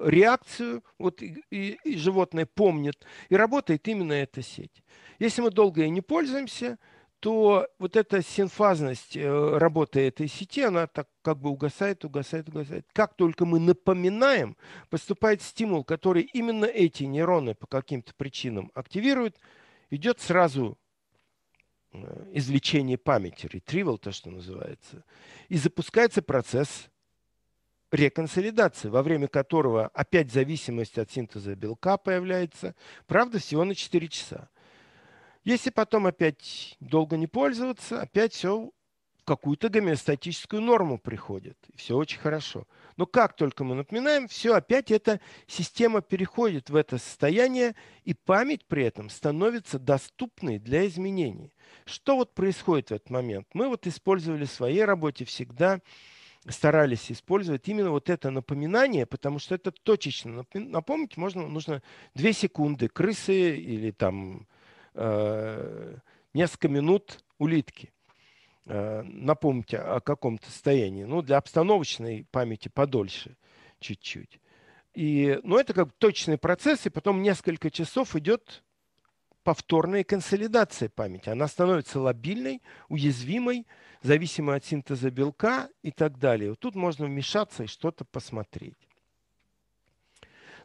э, реакцию, вот и, и, и животное помнит, и работает именно эта сеть. Если мы долго ей не пользуемся, то вот эта синфазность э, работы этой сети, она так как бы угасает, угасает, угасает. Как только мы напоминаем, поступает стимул, который именно эти нейроны по каким-то причинам активируют – идет сразу э, извлечение памяти, ретривал, то, что называется, и запускается процесс реконсолидации, во время которого опять зависимость от синтеза белка появляется, правда, всего на 4 часа. Если потом опять долго не пользоваться, опять все в какую-то гомеостатическую норму приходит. и Все очень хорошо. Но как только мы напоминаем, все опять эта система переходит в это состояние, и память при этом становится доступной для изменений. Что вот происходит в этот момент? Мы вот использовали в своей работе всегда старались использовать именно вот это напоминание, потому что это точечно. Напомнить можно, нужно две секунды крысы или там э, несколько минут улитки. Э, напомнить о каком-то состоянии. Ну, для обстановочной памяти подольше чуть-чуть. И, ну, это как точный процесс, и потом несколько часов идет повторная консолидация памяти. Она становится лобильной, уязвимой, зависимой от синтеза белка и так далее. Вот тут можно вмешаться и что-то посмотреть.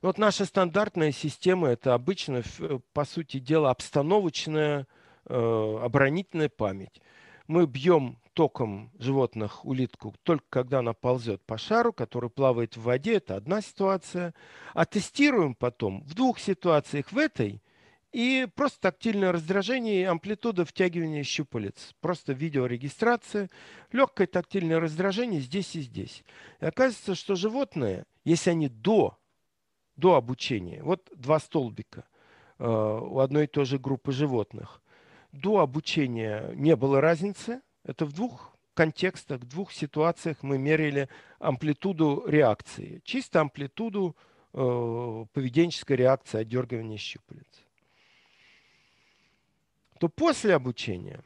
Вот наша стандартная система – это обычно, э, по сути дела, обстановочная э, оборонительная память мы бьем током животных улитку только когда она ползет по шару, который плавает в воде, это одна ситуация. А тестируем потом в двух ситуациях в этой и просто тактильное раздражение и амплитуда втягивания щупалец. Просто видеорегистрация, легкое тактильное раздражение здесь и здесь. И оказывается, что животные, если они до, до обучения, вот два столбика э, – у одной и той же группы животных – до обучения не было разницы. Это в двух контекстах, в двух ситуациях мы мерили амплитуду реакции. Чисто амплитуду э, поведенческой реакции отдергивания щупалец. То после обучения,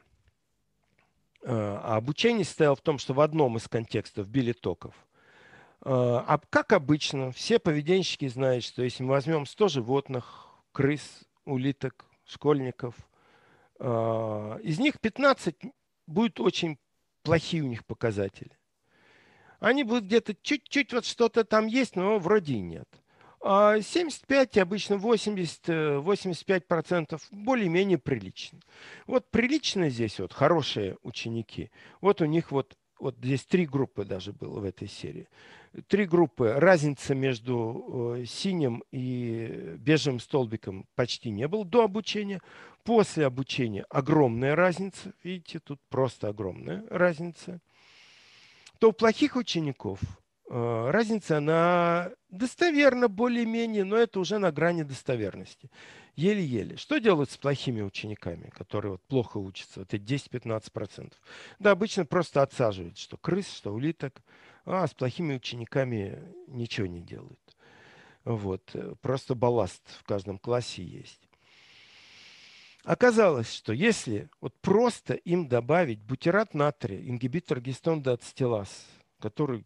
э, а обучение состояло в том, что в одном из контекстов били токов, э, а как обычно, все поведенщики знают, что если мы возьмем 100 животных, крыс, улиток, школьников – а, из них 15 будет очень плохие у них показатели. Они будут где-то чуть-чуть вот что-то там есть, но вроде нет. 75 а, обычно 80-85% э, более-менее прилично. Вот прилично здесь вот хорошие ученики. Вот у них вот, вот здесь три группы даже было в этой серии три группы. Разница между э, синим и бежим столбиком почти не было до обучения. После обучения огромная разница. Видите, тут просто огромная разница. То у плохих учеников э, разница, она достоверна более-менее, но это уже на грани достоверности. Еле-еле. Что делают с плохими учениками, которые вот плохо учатся? Вот это 10-15%. Да, обычно просто отсаживают, что крыс, что улиток – а с плохими учениками ничего не делают. Вот. Э, просто балласт в каждом классе есть. Оказалось, что если вот просто им добавить бутерат натрия, ингибитор гистонда ацетилаз, который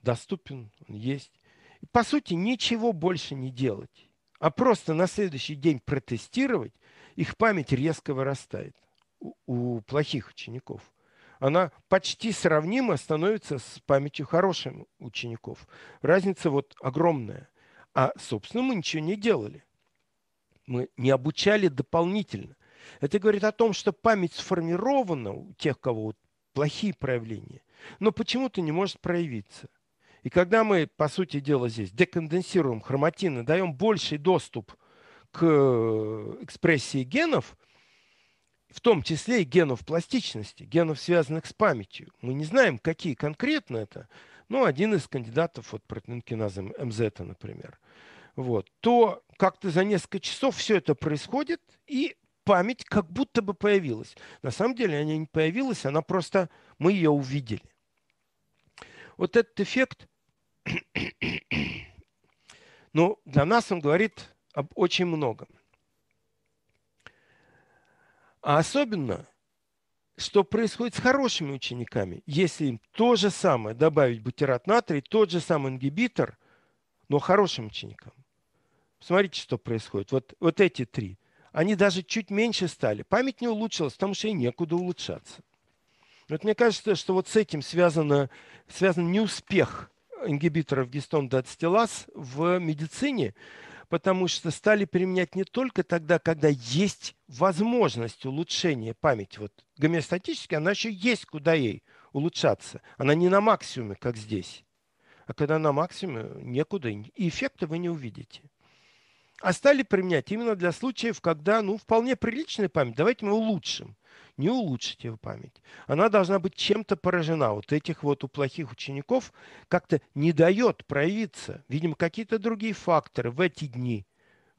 доступен, он есть, и, по сути ничего больше не делать, а просто на следующий день протестировать, их память резко вырастает у, у плохих учеников она почти сравнима становится с памятью хороших учеников. Разница вот огромная. А, собственно, мы ничего не делали. Мы не обучали дополнительно. Это говорит о том, что память сформирована у тех, кого вот плохие проявления, но почему-то не может проявиться. И когда мы, по сути дела, здесь деконденсируем хроматины, даем больший доступ к э, экспрессии генов – в том числе и генов пластичности, генов, связанных с памятью. Мы не знаем, какие конкретно это, но один из кандидатов от протеинкиназа МЗ, например, вот, то как-то за несколько часов все это происходит, и память как будто бы появилась. На самом деле она не появилась, она просто, мы ее увидели. Вот этот эффект, <clears throat> ну, для нас он говорит об очень многом. А особенно, что происходит с хорошими учениками, если им то же самое добавить бутерат натрий, тот же самый ингибитор, но хорошим ученикам. Смотрите, что происходит. Вот, вот эти три. Они даже чуть меньше стали. Память не улучшилась, потому что ей некуда улучшаться. Вот мне кажется, что вот с этим связано, связан неуспех ингибиторов гистон доцетилаз в медицине, потому что стали применять не только тогда, когда есть возможность улучшения памяти. Вот гомеостатически она еще есть, куда ей улучшаться. Она не на максимуме, как здесь. А когда на максимуме, некуда. И эффекта вы не увидите. А стали применять именно для случаев, когда ну, вполне приличная память. Давайте мы улучшим не улучшить его память. Она должна быть чем-то поражена. Вот этих вот у плохих учеников как-то не дает проявиться. Видимо, какие-то другие факторы в эти дни,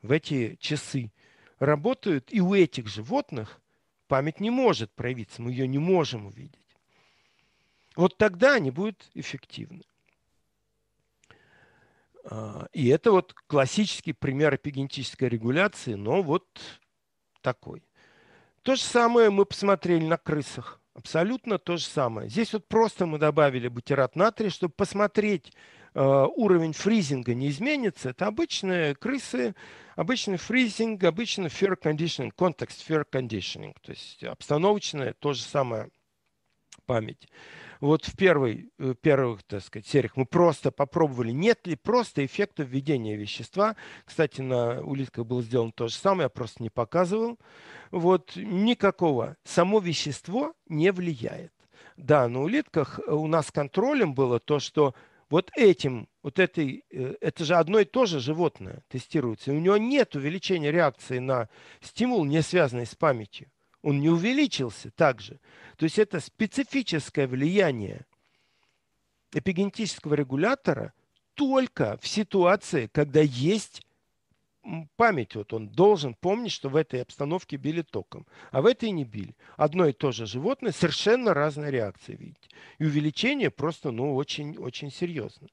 в эти часы работают. И у этих животных память не может проявиться. Мы ее не можем увидеть. Вот тогда они будут эффективны. А, и это вот классический пример эпигенетической регуляции, но вот такой. То же самое мы посмотрели на крысах. Абсолютно то же самое. Здесь вот просто мы добавили бутерат натрия, чтобы посмотреть, э, уровень фризинга не изменится, это обычные крысы, обычный фризинг, обычный fair conditioning, контекст fair conditioning, то есть обстановочная, то же самое память вот в первой, э, первых, так сказать, сериях мы просто попробовали, нет ли просто эффекта введения вещества. Кстати, на улитках было сделано то же самое, я просто не показывал. Вот никакого. Само вещество не влияет. Да, на улитках э, у нас контролем было то, что вот этим, вот этой, э, это же одно и то же животное тестируется. И у него нет увеличения реакции на стимул, не связанный с памятью он не увеличился также. То есть это специфическое влияние эпигенетического регулятора только в ситуации, когда есть память. Вот он должен помнить, что в этой обстановке били током, а в этой не били. Одно и то же животное, совершенно разная реакция, видите. И увеличение просто, ну, очень-очень серьезно.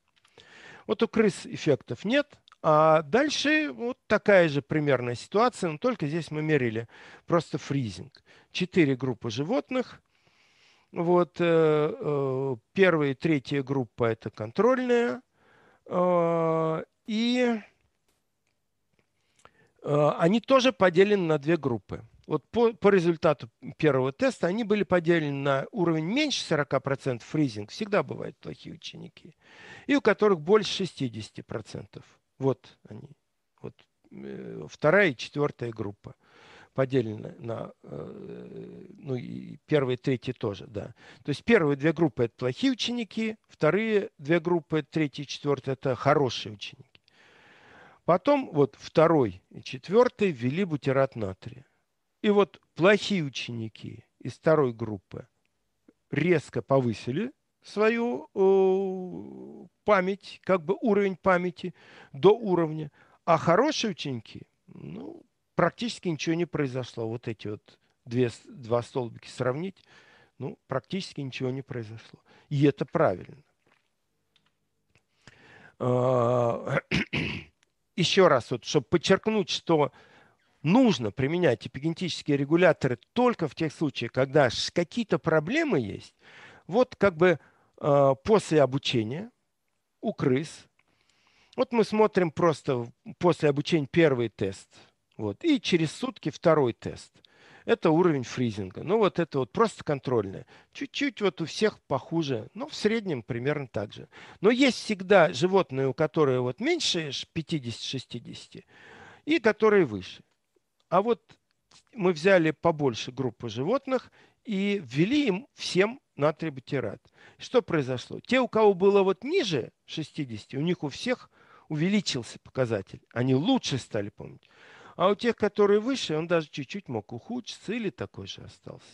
Вот у крыс эффектов нет, а дальше вот такая же примерная ситуация, но только здесь мы мерили просто фризинг. Четыре группы животных. Вот э, э, первая и третья группа – это контрольная. А, и э, они тоже поделены на две группы. Вот по, по результату первого теста они были поделены на уровень меньше 40% фризинг, всегда бывают плохие ученики, и у которых больше 60%. Вот они. Вот э, вторая и четвертая группа поделены на, э, ну и первые, третьи тоже, да. То есть первые две группы это плохие ученики, вторые две группы, третья и четвертая это хорошие ученики. Потом вот второй и четвертый ввели бутерат натрия. И вот плохие ученики из второй группы резко повысили свою э, память, как бы уровень памяти до уровня. А хорошие ученики, ну, практически ничего не произошло. Вот эти вот две, два столбики сравнить, ну, практически ничего не произошло. И это правильно. А, <coughs> еще раз, вот, чтобы подчеркнуть, что нужно применять эпигенетические регуляторы только в тех случаях, когда какие-то проблемы есть. Вот как бы Э, после обучения у крыс. Вот мы смотрим просто после обучения первый тест. Вот, и через сутки второй тест. Это уровень фризинга. Ну вот это вот просто контрольное. Чуть-чуть вот у всех похуже, но в среднем примерно так же. Но есть всегда животные, у которых вот меньше 50-60 и которые выше. А вот мы взяли побольше группы животных и ввели им всем натрий бутерат. Что произошло? Те, у кого было вот ниже 60, у них у всех увеличился показатель. Они лучше стали помнить. А у тех, которые выше, он даже чуть-чуть мог ухудшиться или такой же остался.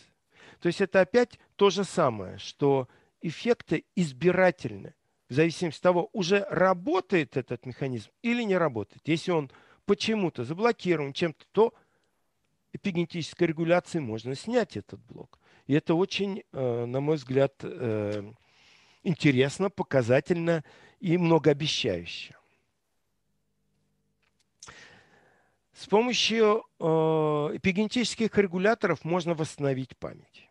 То есть это опять то же самое, что эффекты избирательны. В зависимости от того, уже работает этот механизм или не работает. Если он почему-то заблокирован чем-то, то эпигенетической регуляцией можно снять этот блок. И это очень, э, на мой взгляд, э, интересно, показательно и многообещающе. С помощью э, эпигенетических регуляторов можно восстановить память.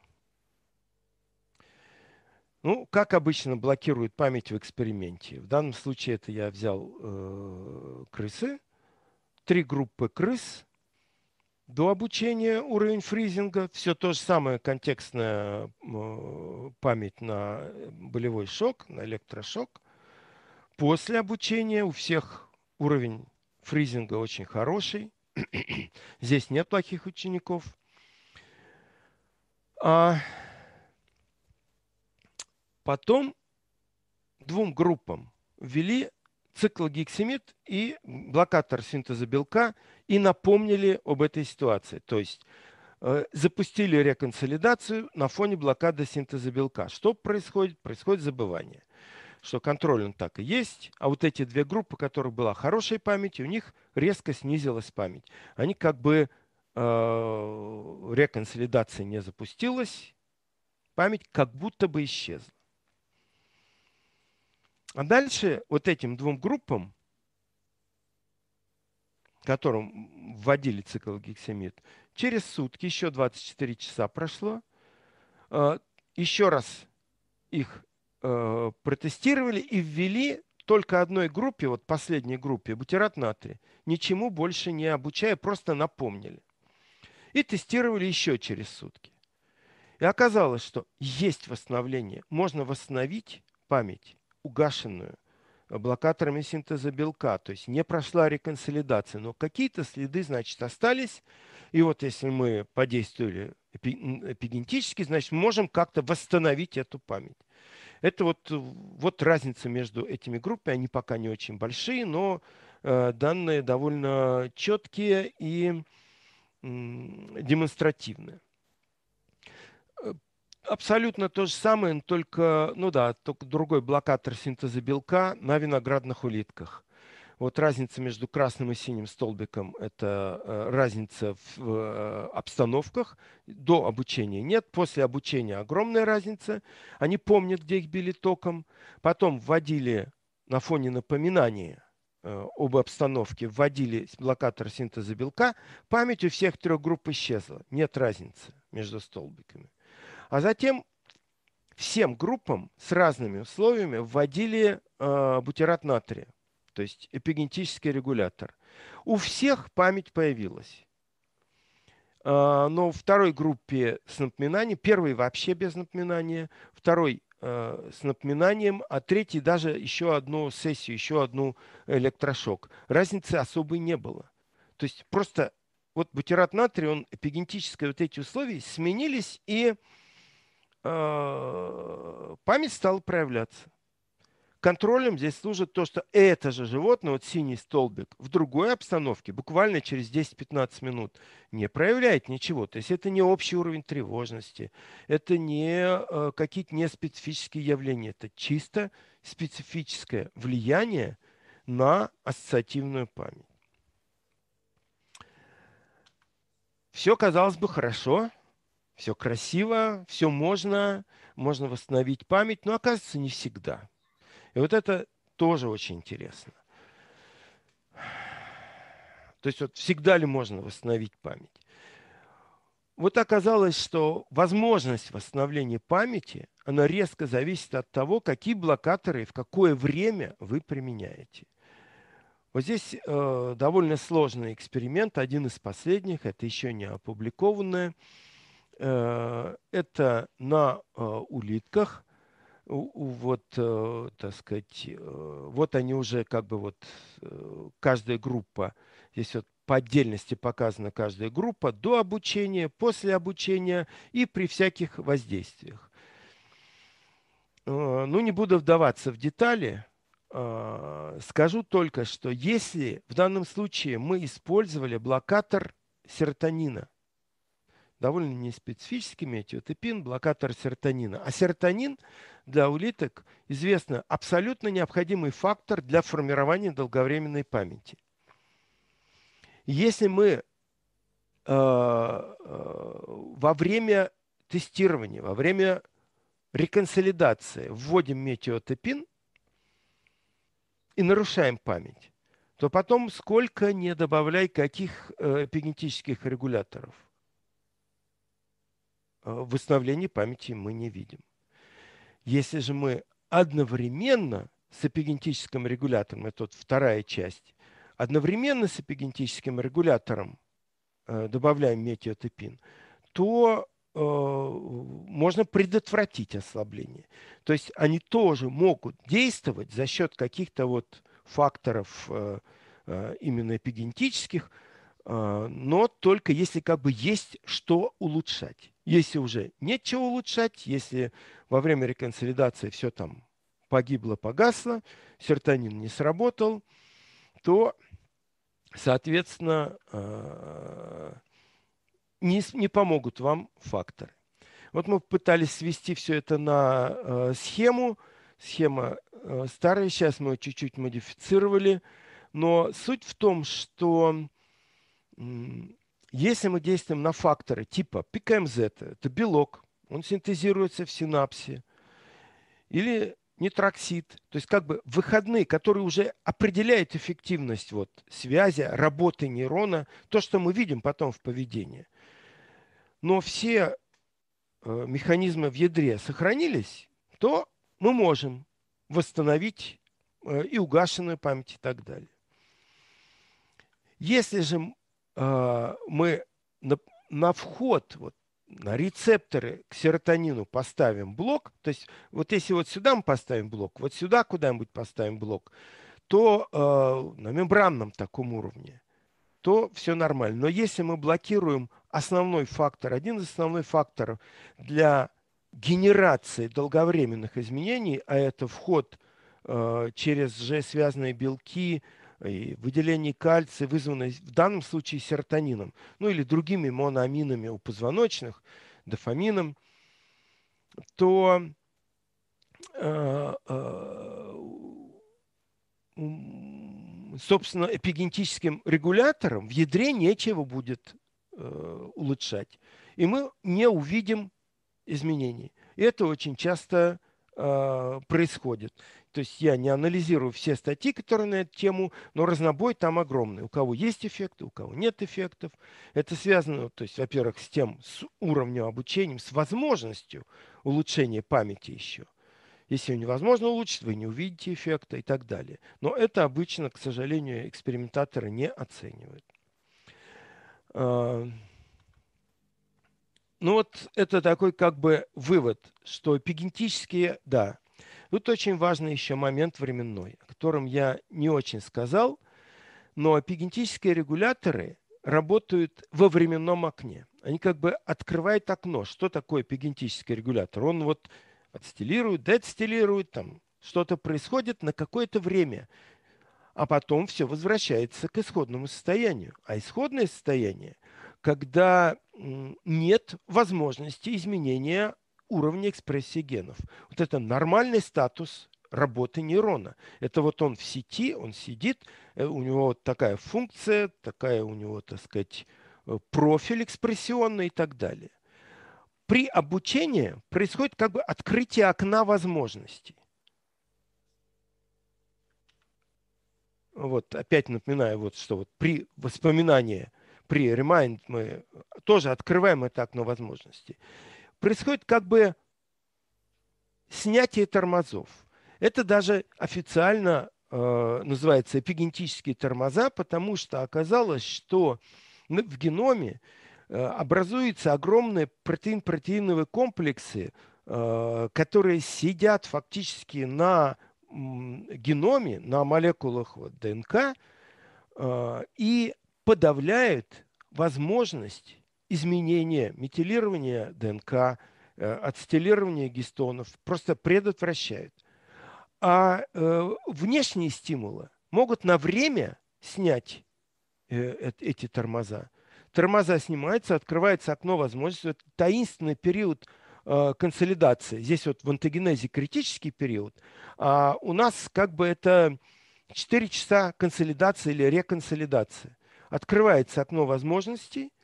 Ну, как обычно, блокируют память в эксперименте. В данном случае это я взял крысы. Три группы крыс – до обучения уровень фризинга, все то же самое контекстная э, память на э, болевой шок, на электрошок. После обучения у всех уровень фризинга очень хороший. <clears throat> Здесь нет плохих учеников. А потом двум группам ввели циклогексимид и блокатор синтеза белка и напомнили об этой ситуации. То есть э, запустили реконсолидацию на фоне блокады синтеза белка. Что происходит? Происходит забывание, что контроль он так и есть, а вот эти две группы, у которых была хорошая память, у них резко снизилась память. Они как бы э, реконсолидация не запустилась, память как будто бы исчезла. А дальше вот этим двум группам которым вводили циклогексимид. Через сутки, еще 24 часа прошло, э, еще раз их э, протестировали и ввели только одной группе, вот последней группе, бутират натрия, ничему больше не обучая, просто напомнили. И тестировали еще через сутки. И оказалось, что есть восстановление. Можно восстановить память, угашенную блокаторами синтеза белка, то есть не прошла реконсолидация, но какие-то следы, значит, остались. И вот если мы подействовали эпигенетически, значит, можем как-то восстановить эту память. Это вот, вот разница между этими группами, они пока не очень большие, но э, данные довольно четкие и э, демонстративные абсолютно то же самое, только, ну да, только другой блокатор синтеза белка на виноградных улитках. Вот разница между красным и синим столбиком – это э, разница в э, обстановках. До обучения нет, после обучения огромная разница. Они помнят, где их били током. Потом вводили на фоне напоминания э, об обстановке, вводили блокатор синтеза белка, память у всех трех групп исчезла. Нет разницы между столбиками. А затем всем группам с разными условиями вводили э, бутерат натрия, то есть эпигенетический регулятор. У всех память появилась. Э, но второй группе с напоминанием, первый вообще без напоминания, второй э, с напоминанием, а третий даже еще одну сессию, еще одну электрошок. Разницы особой не было. То есть просто вот бутерат натрия, он эпигенетическое вот эти условия сменились и Э, память стала проявляться. Контролем здесь служит то, что это же животное, вот синий столбик, в другой обстановке, буквально через 10-15 минут, не проявляет ничего. То есть это не общий уровень тревожности, это не э, какие-то неспецифические явления, это чисто специфическое влияние на ассоциативную память. Все, казалось бы, хорошо – все красиво, все можно, можно восстановить память, но оказывается не всегда. И вот это тоже очень интересно. То есть вот всегда ли можно восстановить память? Вот оказалось, что возможность восстановления памяти, она резко зависит от того, какие блокаторы и в какое время вы применяете. Вот здесь э, довольно сложный эксперимент, один из последних, это еще не опубликованное. Э, это на э, улитках, вот, э, так сказать, вот они уже как бы вот, каждая группа, здесь вот по отдельности показана каждая группа до обучения, после обучения и при всяких воздействиях. Ну, не буду вдаваться в детали, скажу только, что если в данном случае мы использовали блокатор серотонина, довольно неспецифическими, этиотепин, блокатор серотонина. А серотонин для улиток известно абсолютно необходимый фактор для формирования долговременной памяти. Если мы э, э, во время тестирования, во время реконсолидации вводим метиотепин и нарушаем память, то потом сколько не добавляй каких э, эпигенетических регуляторов – Э, восстановления памяти мы не видим. Если же мы одновременно с эпигенетическим регулятором, это вот вторая часть, одновременно с эпигенетическим регулятором э, добавляем метиотепин, то э, можно предотвратить ослабление. То есть они тоже могут действовать за счет каких-то вот факторов именно эпигенетических, а, но только если как бы есть что улучшать. Если уже нет чего улучшать, если во время реконсолидации все там погибло, погасло, сертонин не сработал, то, соответственно, а, не, не помогут вам факторы. Вот мы пытались свести все это на а, схему. Схема старая, сейчас мы чуть-чуть модифицировали. Но суть в том, что если мы действуем на факторы типа ПКМЗ, это белок, он синтезируется в синапсе, или нитроксид, то есть как бы выходные, которые уже определяют эффективность вот связи, работы нейрона, то, что мы видим потом в поведении. Но все э, механизмы в ядре сохранились, то мы можем восстановить э, и угашенную память и так далее. Если же а, мы на, на вход, вот, на рецепторы к серотонину поставим блок, то есть вот если вот сюда мы поставим блок, вот сюда куда-нибудь поставим блок, то э, на мембранном таком уровне, то все нормально. Но если мы блокируем основной фактор, один из основных факторов для генерации долговременных изменений, а это вход э, через же связанные белки, выделение кальция, вызванное в данном случае серотонином, ну или другими моноаминами у позвоночных, дофамином, то э, э, собственно, эпигенетическим регулятором в ядре нечего будет э, улучшать. И мы не увидим изменений. И это очень часто происходит. То есть я не анализирую все статьи, которые на эту тему, но разнобой там огромный. У кого есть эффекты, у кого нет эффектов. Это связано, то есть, во-первых, с тем, с уровнем обучения, с возможностью улучшения памяти еще. Если ее невозможно улучшить, вы не увидите эффекта и так далее. Но это обычно, к сожалению, экспериментаторы не оценивают. А, ну вот это такой как бы вывод, что эпигенетические, да, Тут очень важный еще момент временной, о котором я не очень сказал, но эпигенетические регуляторы работают во временном окне. Они как бы открывают окно. Что такое эпигенетический регулятор? Он вот отстелирует, децтелирует, там что-то происходит на какое-то время, а потом все возвращается к исходному состоянию. А исходное состояние, когда нет возможности изменения уровня экспрессии генов. Вот это нормальный статус работы нейрона. Это вот он в сети, он сидит, э, у него вот такая функция, такая у него, так сказать, э, профиль экспрессионный и так далее. При обучении происходит как бы открытие окна возможностей. Вот опять напоминаю, вот что вот при воспоминании, при remind мы тоже открываем это окно возможностей происходит как бы снятие тормозов. Это даже официально э, называется эпигенетические тормоза, потому что оказалось, что в геноме э, образуются огромные протеин-протеиновые комплексы, э, которые сидят фактически на геноме, на молекулах вот, ДНК э, и подавляют возможность изменение метилирования ДНК, э, отстелирование гистонов просто предотвращают. А э, внешние стимулы могут на время снять э, эти тормоза. Тормоза снимаются, открывается окно возможностей. Это таинственный период консолидации. Здесь вот в антогенезе критический период, а у нас как бы это 4 часа консолидации или реконсолидации. Открывается окно возможностей –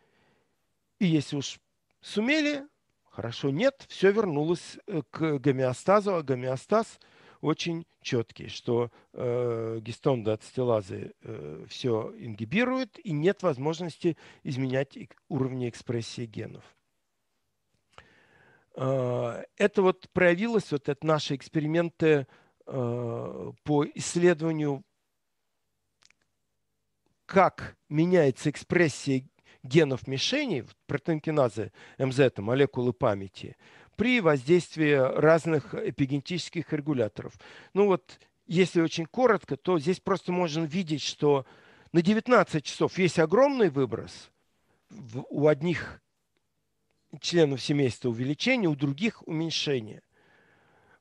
и если уж сумели, хорошо, нет, все вернулось э, к гомеостазу, а гомеостаз очень четкий, что э, гистон доацетилазы э, все ингибирует и нет возможности изменять уровни экспрессии генов. Э, это вот проявилось, вот это наши эксперименты э, по исследованию, как меняется экспрессия генов мишеней, протонкиназы МЗ, молекулы памяти, при воздействии разных эпигенетических регуляторов. Ну вот, если очень коротко, то здесь просто можно видеть, что на 19 часов есть огромный выброс у одних членов семейства увеличение, у других уменьшение.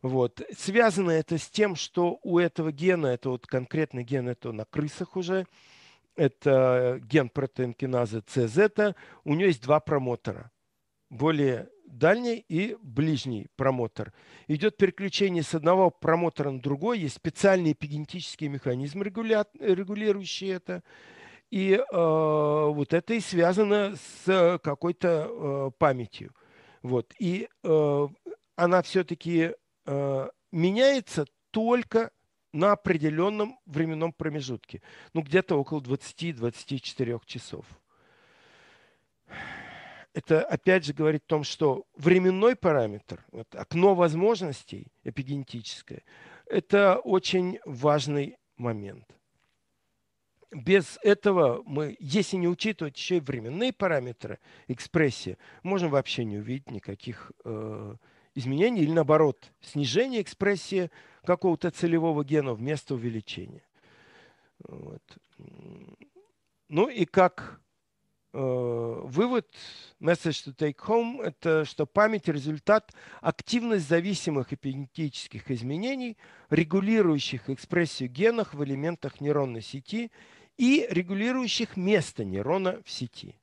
Вот. Связано это с тем, что у этого гена, это вот конкретный ген, это на крысах уже, это ген протеинкиназы CZ, у нее есть два промотора. Более дальний и ближний промотор. Идет переключение с одного промотора на другой. Есть специальные эпигенетические механизмы, регуля... регулирующие это. И э, вот это и связано с какой-то э, памятью. Вот. И э, она все-таки э, меняется только на определенном временном промежутке. Ну, где-то около 20-24 часов. Это, опять же, говорит о том, что временной параметр, вот, окно возможностей эпигенетическое, это очень важный момент. Без этого мы, если не учитывать еще и временные параметры экспрессии, можем вообще не увидеть никаких э, изменение или наоборот, снижение экспрессии какого-то целевого гена вместо увеличения. Вот. Ну и как э, вывод, message to take home, это что память – результат активность зависимых эпигенетических изменений, регулирующих экспрессию генов в элементах нейронной сети и регулирующих место нейрона в сети.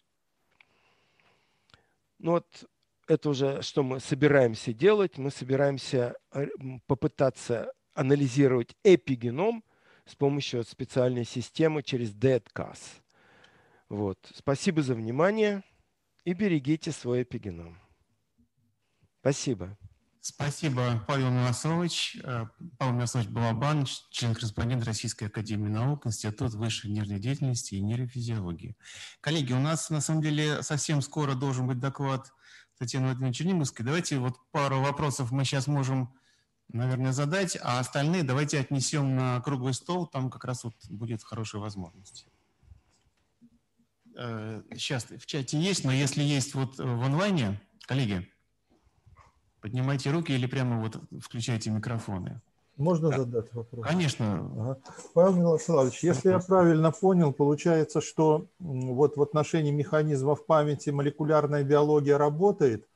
Ну вот это уже что мы собираемся делать. Мы собираемся э, попытаться анализировать эпигеном с помощью специальной системы через DEDCAS. А вот. Спасибо за внимание и берегите свой эпигеном. Спасибо. Спасибо, Павел Милословович. Э, Павел Милословович Балабан, член-корреспондент Российской Академии Наук, Институт высшей нервной деятельности и нейрофизиологии. Коллеги, у нас на самом деле совсем скоро должен быть доклад Татьяны Владимировны Чернимыской. Давайте вот пару вопросов мы сейчас можем, наверное, задать, а остальные давайте отнесем на круглый стол, там как раз вот будет хорошая возможность. Сейчас э, в чате есть, но если есть вот э, в онлайне, коллеги, поднимайте руки или прямо вот включайте микрофоны. Можно да. задать вопрос? Конечно. Ага. Павел Милославович, если вопрос. я правильно понял, получается, что вот в отношении механизмов памяти молекулярная биология работает,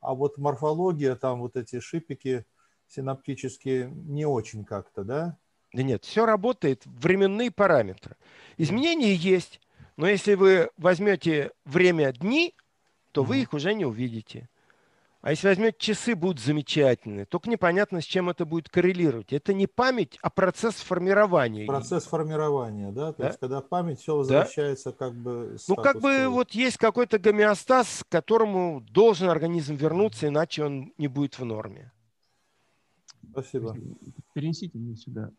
а вот морфология, там вот эти шипики синаптические не очень как-то, да? Да нет, все работает, временные параметры. Изменения есть, но если вы возьмете время дни, то вы их уже не увидите. А если возьмете часы, будут замечательные. Только непонятно, с чем это будет коррелировать. Это не память, а процесс формирования. Процесс формирования, да? То да? есть, когда память все возвращается да? как бы... Ну, как бы вот есть какой-то гомеостаз, к которому должен организм вернуться, иначе он не будет в норме. Спасибо. Перенесите мне сюда.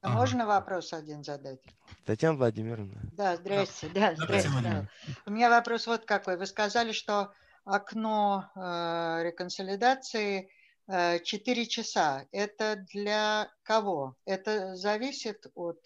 А ага. можно вопрос один задать? Татьяна Владимировна. Да, здрасте. Да, да здрасте. Да. У меня вопрос вот какой. Вы сказали, что окно э, реконсолидации 4 э, часа. Это для кого? Это зависит от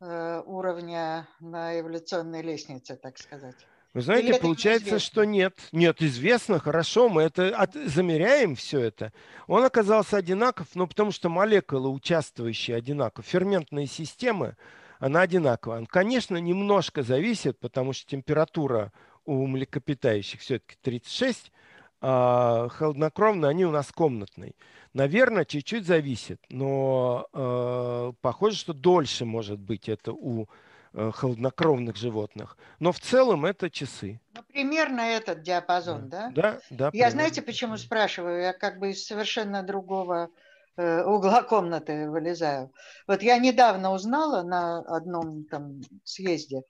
э, уровня на эволюционной лестнице, так сказать. Вы знаете, получается, что нет. Нет, известно, хорошо, мы это от, замеряем все это. Он оказался одинаков, но ну, потому что молекулы, участвующие одинаковы, ферментные системы, она одинакова. Он, конечно, немножко зависит, потому что температура у млекопитающих все-таки 36, а холоднокровные они у нас комнатные. Наверное, чуть-чуть зависит, но э, похоже, что дольше может быть это у э, холоднокровных животных. Но в целом это часы. Ну, примерно этот диапазон, да? Да, да. я знаете, почему спрашиваю? Я как бы из совершенно другого э, угла комнаты вылезаю. Вот я недавно узнала на одном там съезде,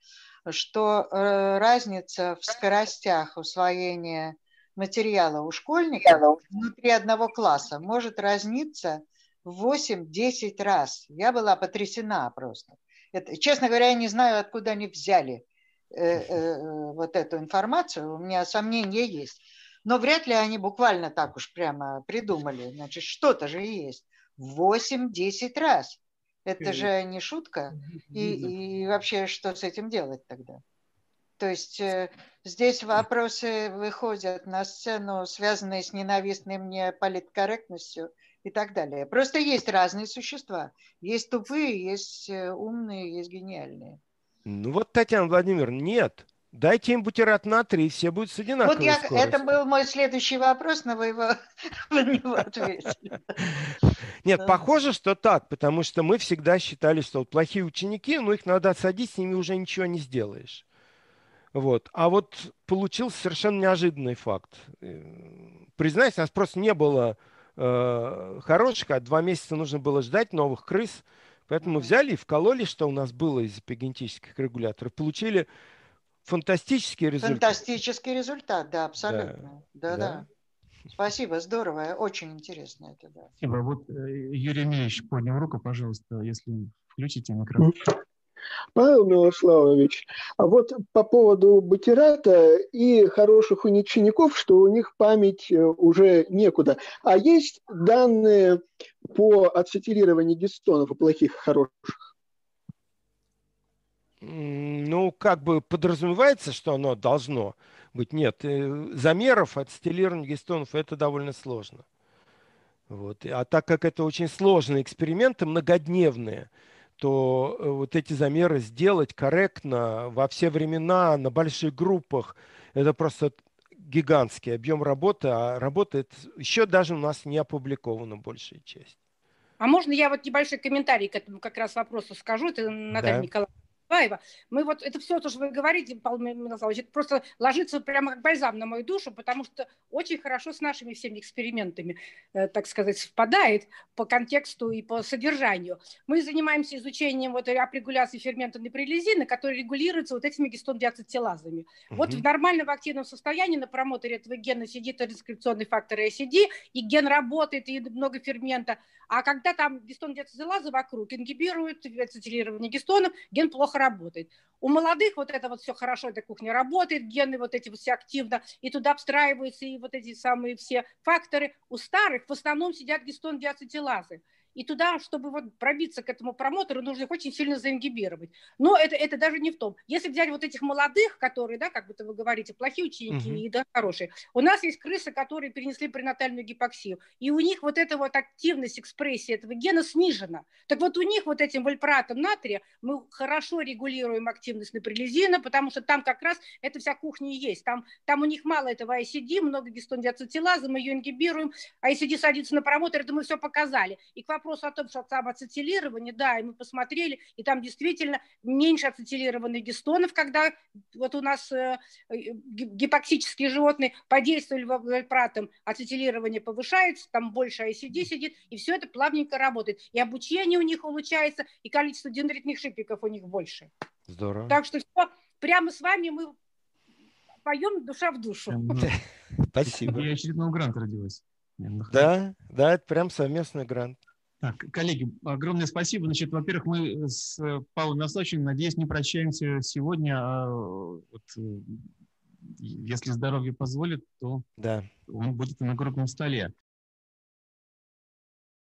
что э, разница в скоростях усвоения материала у школьников внутри одного класса может разниться в 8-10 раз. Я была потрясена просто. Это, честно говоря, я не знаю, откуда они взяли э, э, вот эту информацию. У меня сомнения есть. Но вряд ли они буквально так уж прямо придумали. Значит, что-то же есть. 8-10 раз. Это э, же не шутка. И, и вообще, что с этим делать тогда? То есть э, здесь э, вопросы выходят на сцену, связанные с ненавистной мне политкорректностью и так далее. Просто есть разные существа. Есть тупые, есть умные, есть гениальные. Ну вот, Татьяна Владимировна, нет. Дайте им бутерат натрий, все будет с одинаковой вот я, скоростью. Это был мой следующий вопрос, но вы его <laughs> вы ответили. <laughs> Нет, похоже, что так, потому что мы всегда считали, что плохие ученики, ну их надо отсадить, с ними уже ничего не сделаешь. Вот. А вот получился совершенно неожиданный факт. Э, признаюсь, у нас просто не было э, хороших, а два месяца нужно было ждать новых крыс. Поэтому взяли и вкололи, что у нас было из эпигенетических регуляторов. Получили Фантастический результат. Фантастический результат, да, абсолютно. Да, да. да. Спасибо, здорово, очень интересно это, да. Спасибо. Вот э, Юрий Ильич поднял руку, пожалуйста, если включите микрофон. Павел Милославович, а вот по поводу Батирата и хороших учеников, что у них память э, уже некуда. А есть данные по отсетилированию гистонов и плохих хороших? ну, как бы подразумевается, что оно должно быть. Нет, э, замеров от стилирования гистонов это довольно сложно. Вот. А так как это очень сложные эксперименты, многодневные, то э, вот эти замеры сделать корректно во все времена, на больших группах, это просто гигантский объем работы, а работает еще даже у нас не опубликована большая часть. А можно я вот небольшой комментарий к этому как раз вопросу скажу? Это Наталья да. Николаевна Назарбаева. Мы вот это все, то, что вы говорите, Павел Милославович, это просто ложится прямо как бальзам на мою душу, потому что очень хорошо с нашими всеми экспериментами, э, так сказать, совпадает по контексту и по содержанию. Мы занимаемся изучением вот апрегуляции фермента неприлизина, который регулируется вот этими гистон-диацетилазами. Угу. Вот в нормальном активном состоянии на промоторе этого гена сидит транскрипционный фактор ACD, и ген работает, и много фермента. А когда там гистон-диацетилазы вокруг ингибируют ацетилирование гистонов, ген плохо работает. У молодых вот это вот все хорошо, эта кухня работает, гены вот эти все активно, и туда обстраиваются и вот эти самые все факторы. У старых в основном сидят гистон диацетилазы и туда, чтобы вот пробиться к этому промотору, нужно их очень сильно заингибировать. Но это, это даже не в том. Если взять вот этих молодых, которые, да, как будто вы говорите, плохие ученики угу. и да, хорошие, у нас есть крысы, которые перенесли пренатальную гипоксию, и у них вот эта вот активность экспрессии этого гена снижена. Так вот у них вот этим вольпаратом натрия мы хорошо регулируем активность наприлизина, потому что там как раз эта вся кухня и есть. Там, там у них мало этого ICD, много гистон диацетилаза, мы ее ингибируем, А ICD садится на промотор, это мы все показали. И к вопросу вопрос о том, что там ацетилирование, да, и мы посмотрели, и там действительно меньше ацетилированных гистонов, когда вот у нас э, э, гипоксические животные подействовали вольпратом, ацетилирование повышается, там больше ICD сидит, и все это плавненько работает. И обучение у них улучшается, и количество дендритных шипиков у них больше. Здорово. Так что все, прямо с вами мы поем душа в душу. Ну, <laughs> Спасибо. Я очередного гранта родилась. Да, да, это прям совместный грант. Так, коллеги, огромное спасибо. Значит, во-первых, мы с Павлом Носочиным, надеюсь, не прощаемся сегодня, а вот, э, если здоровье позволит, то да. он будет на крупном столе.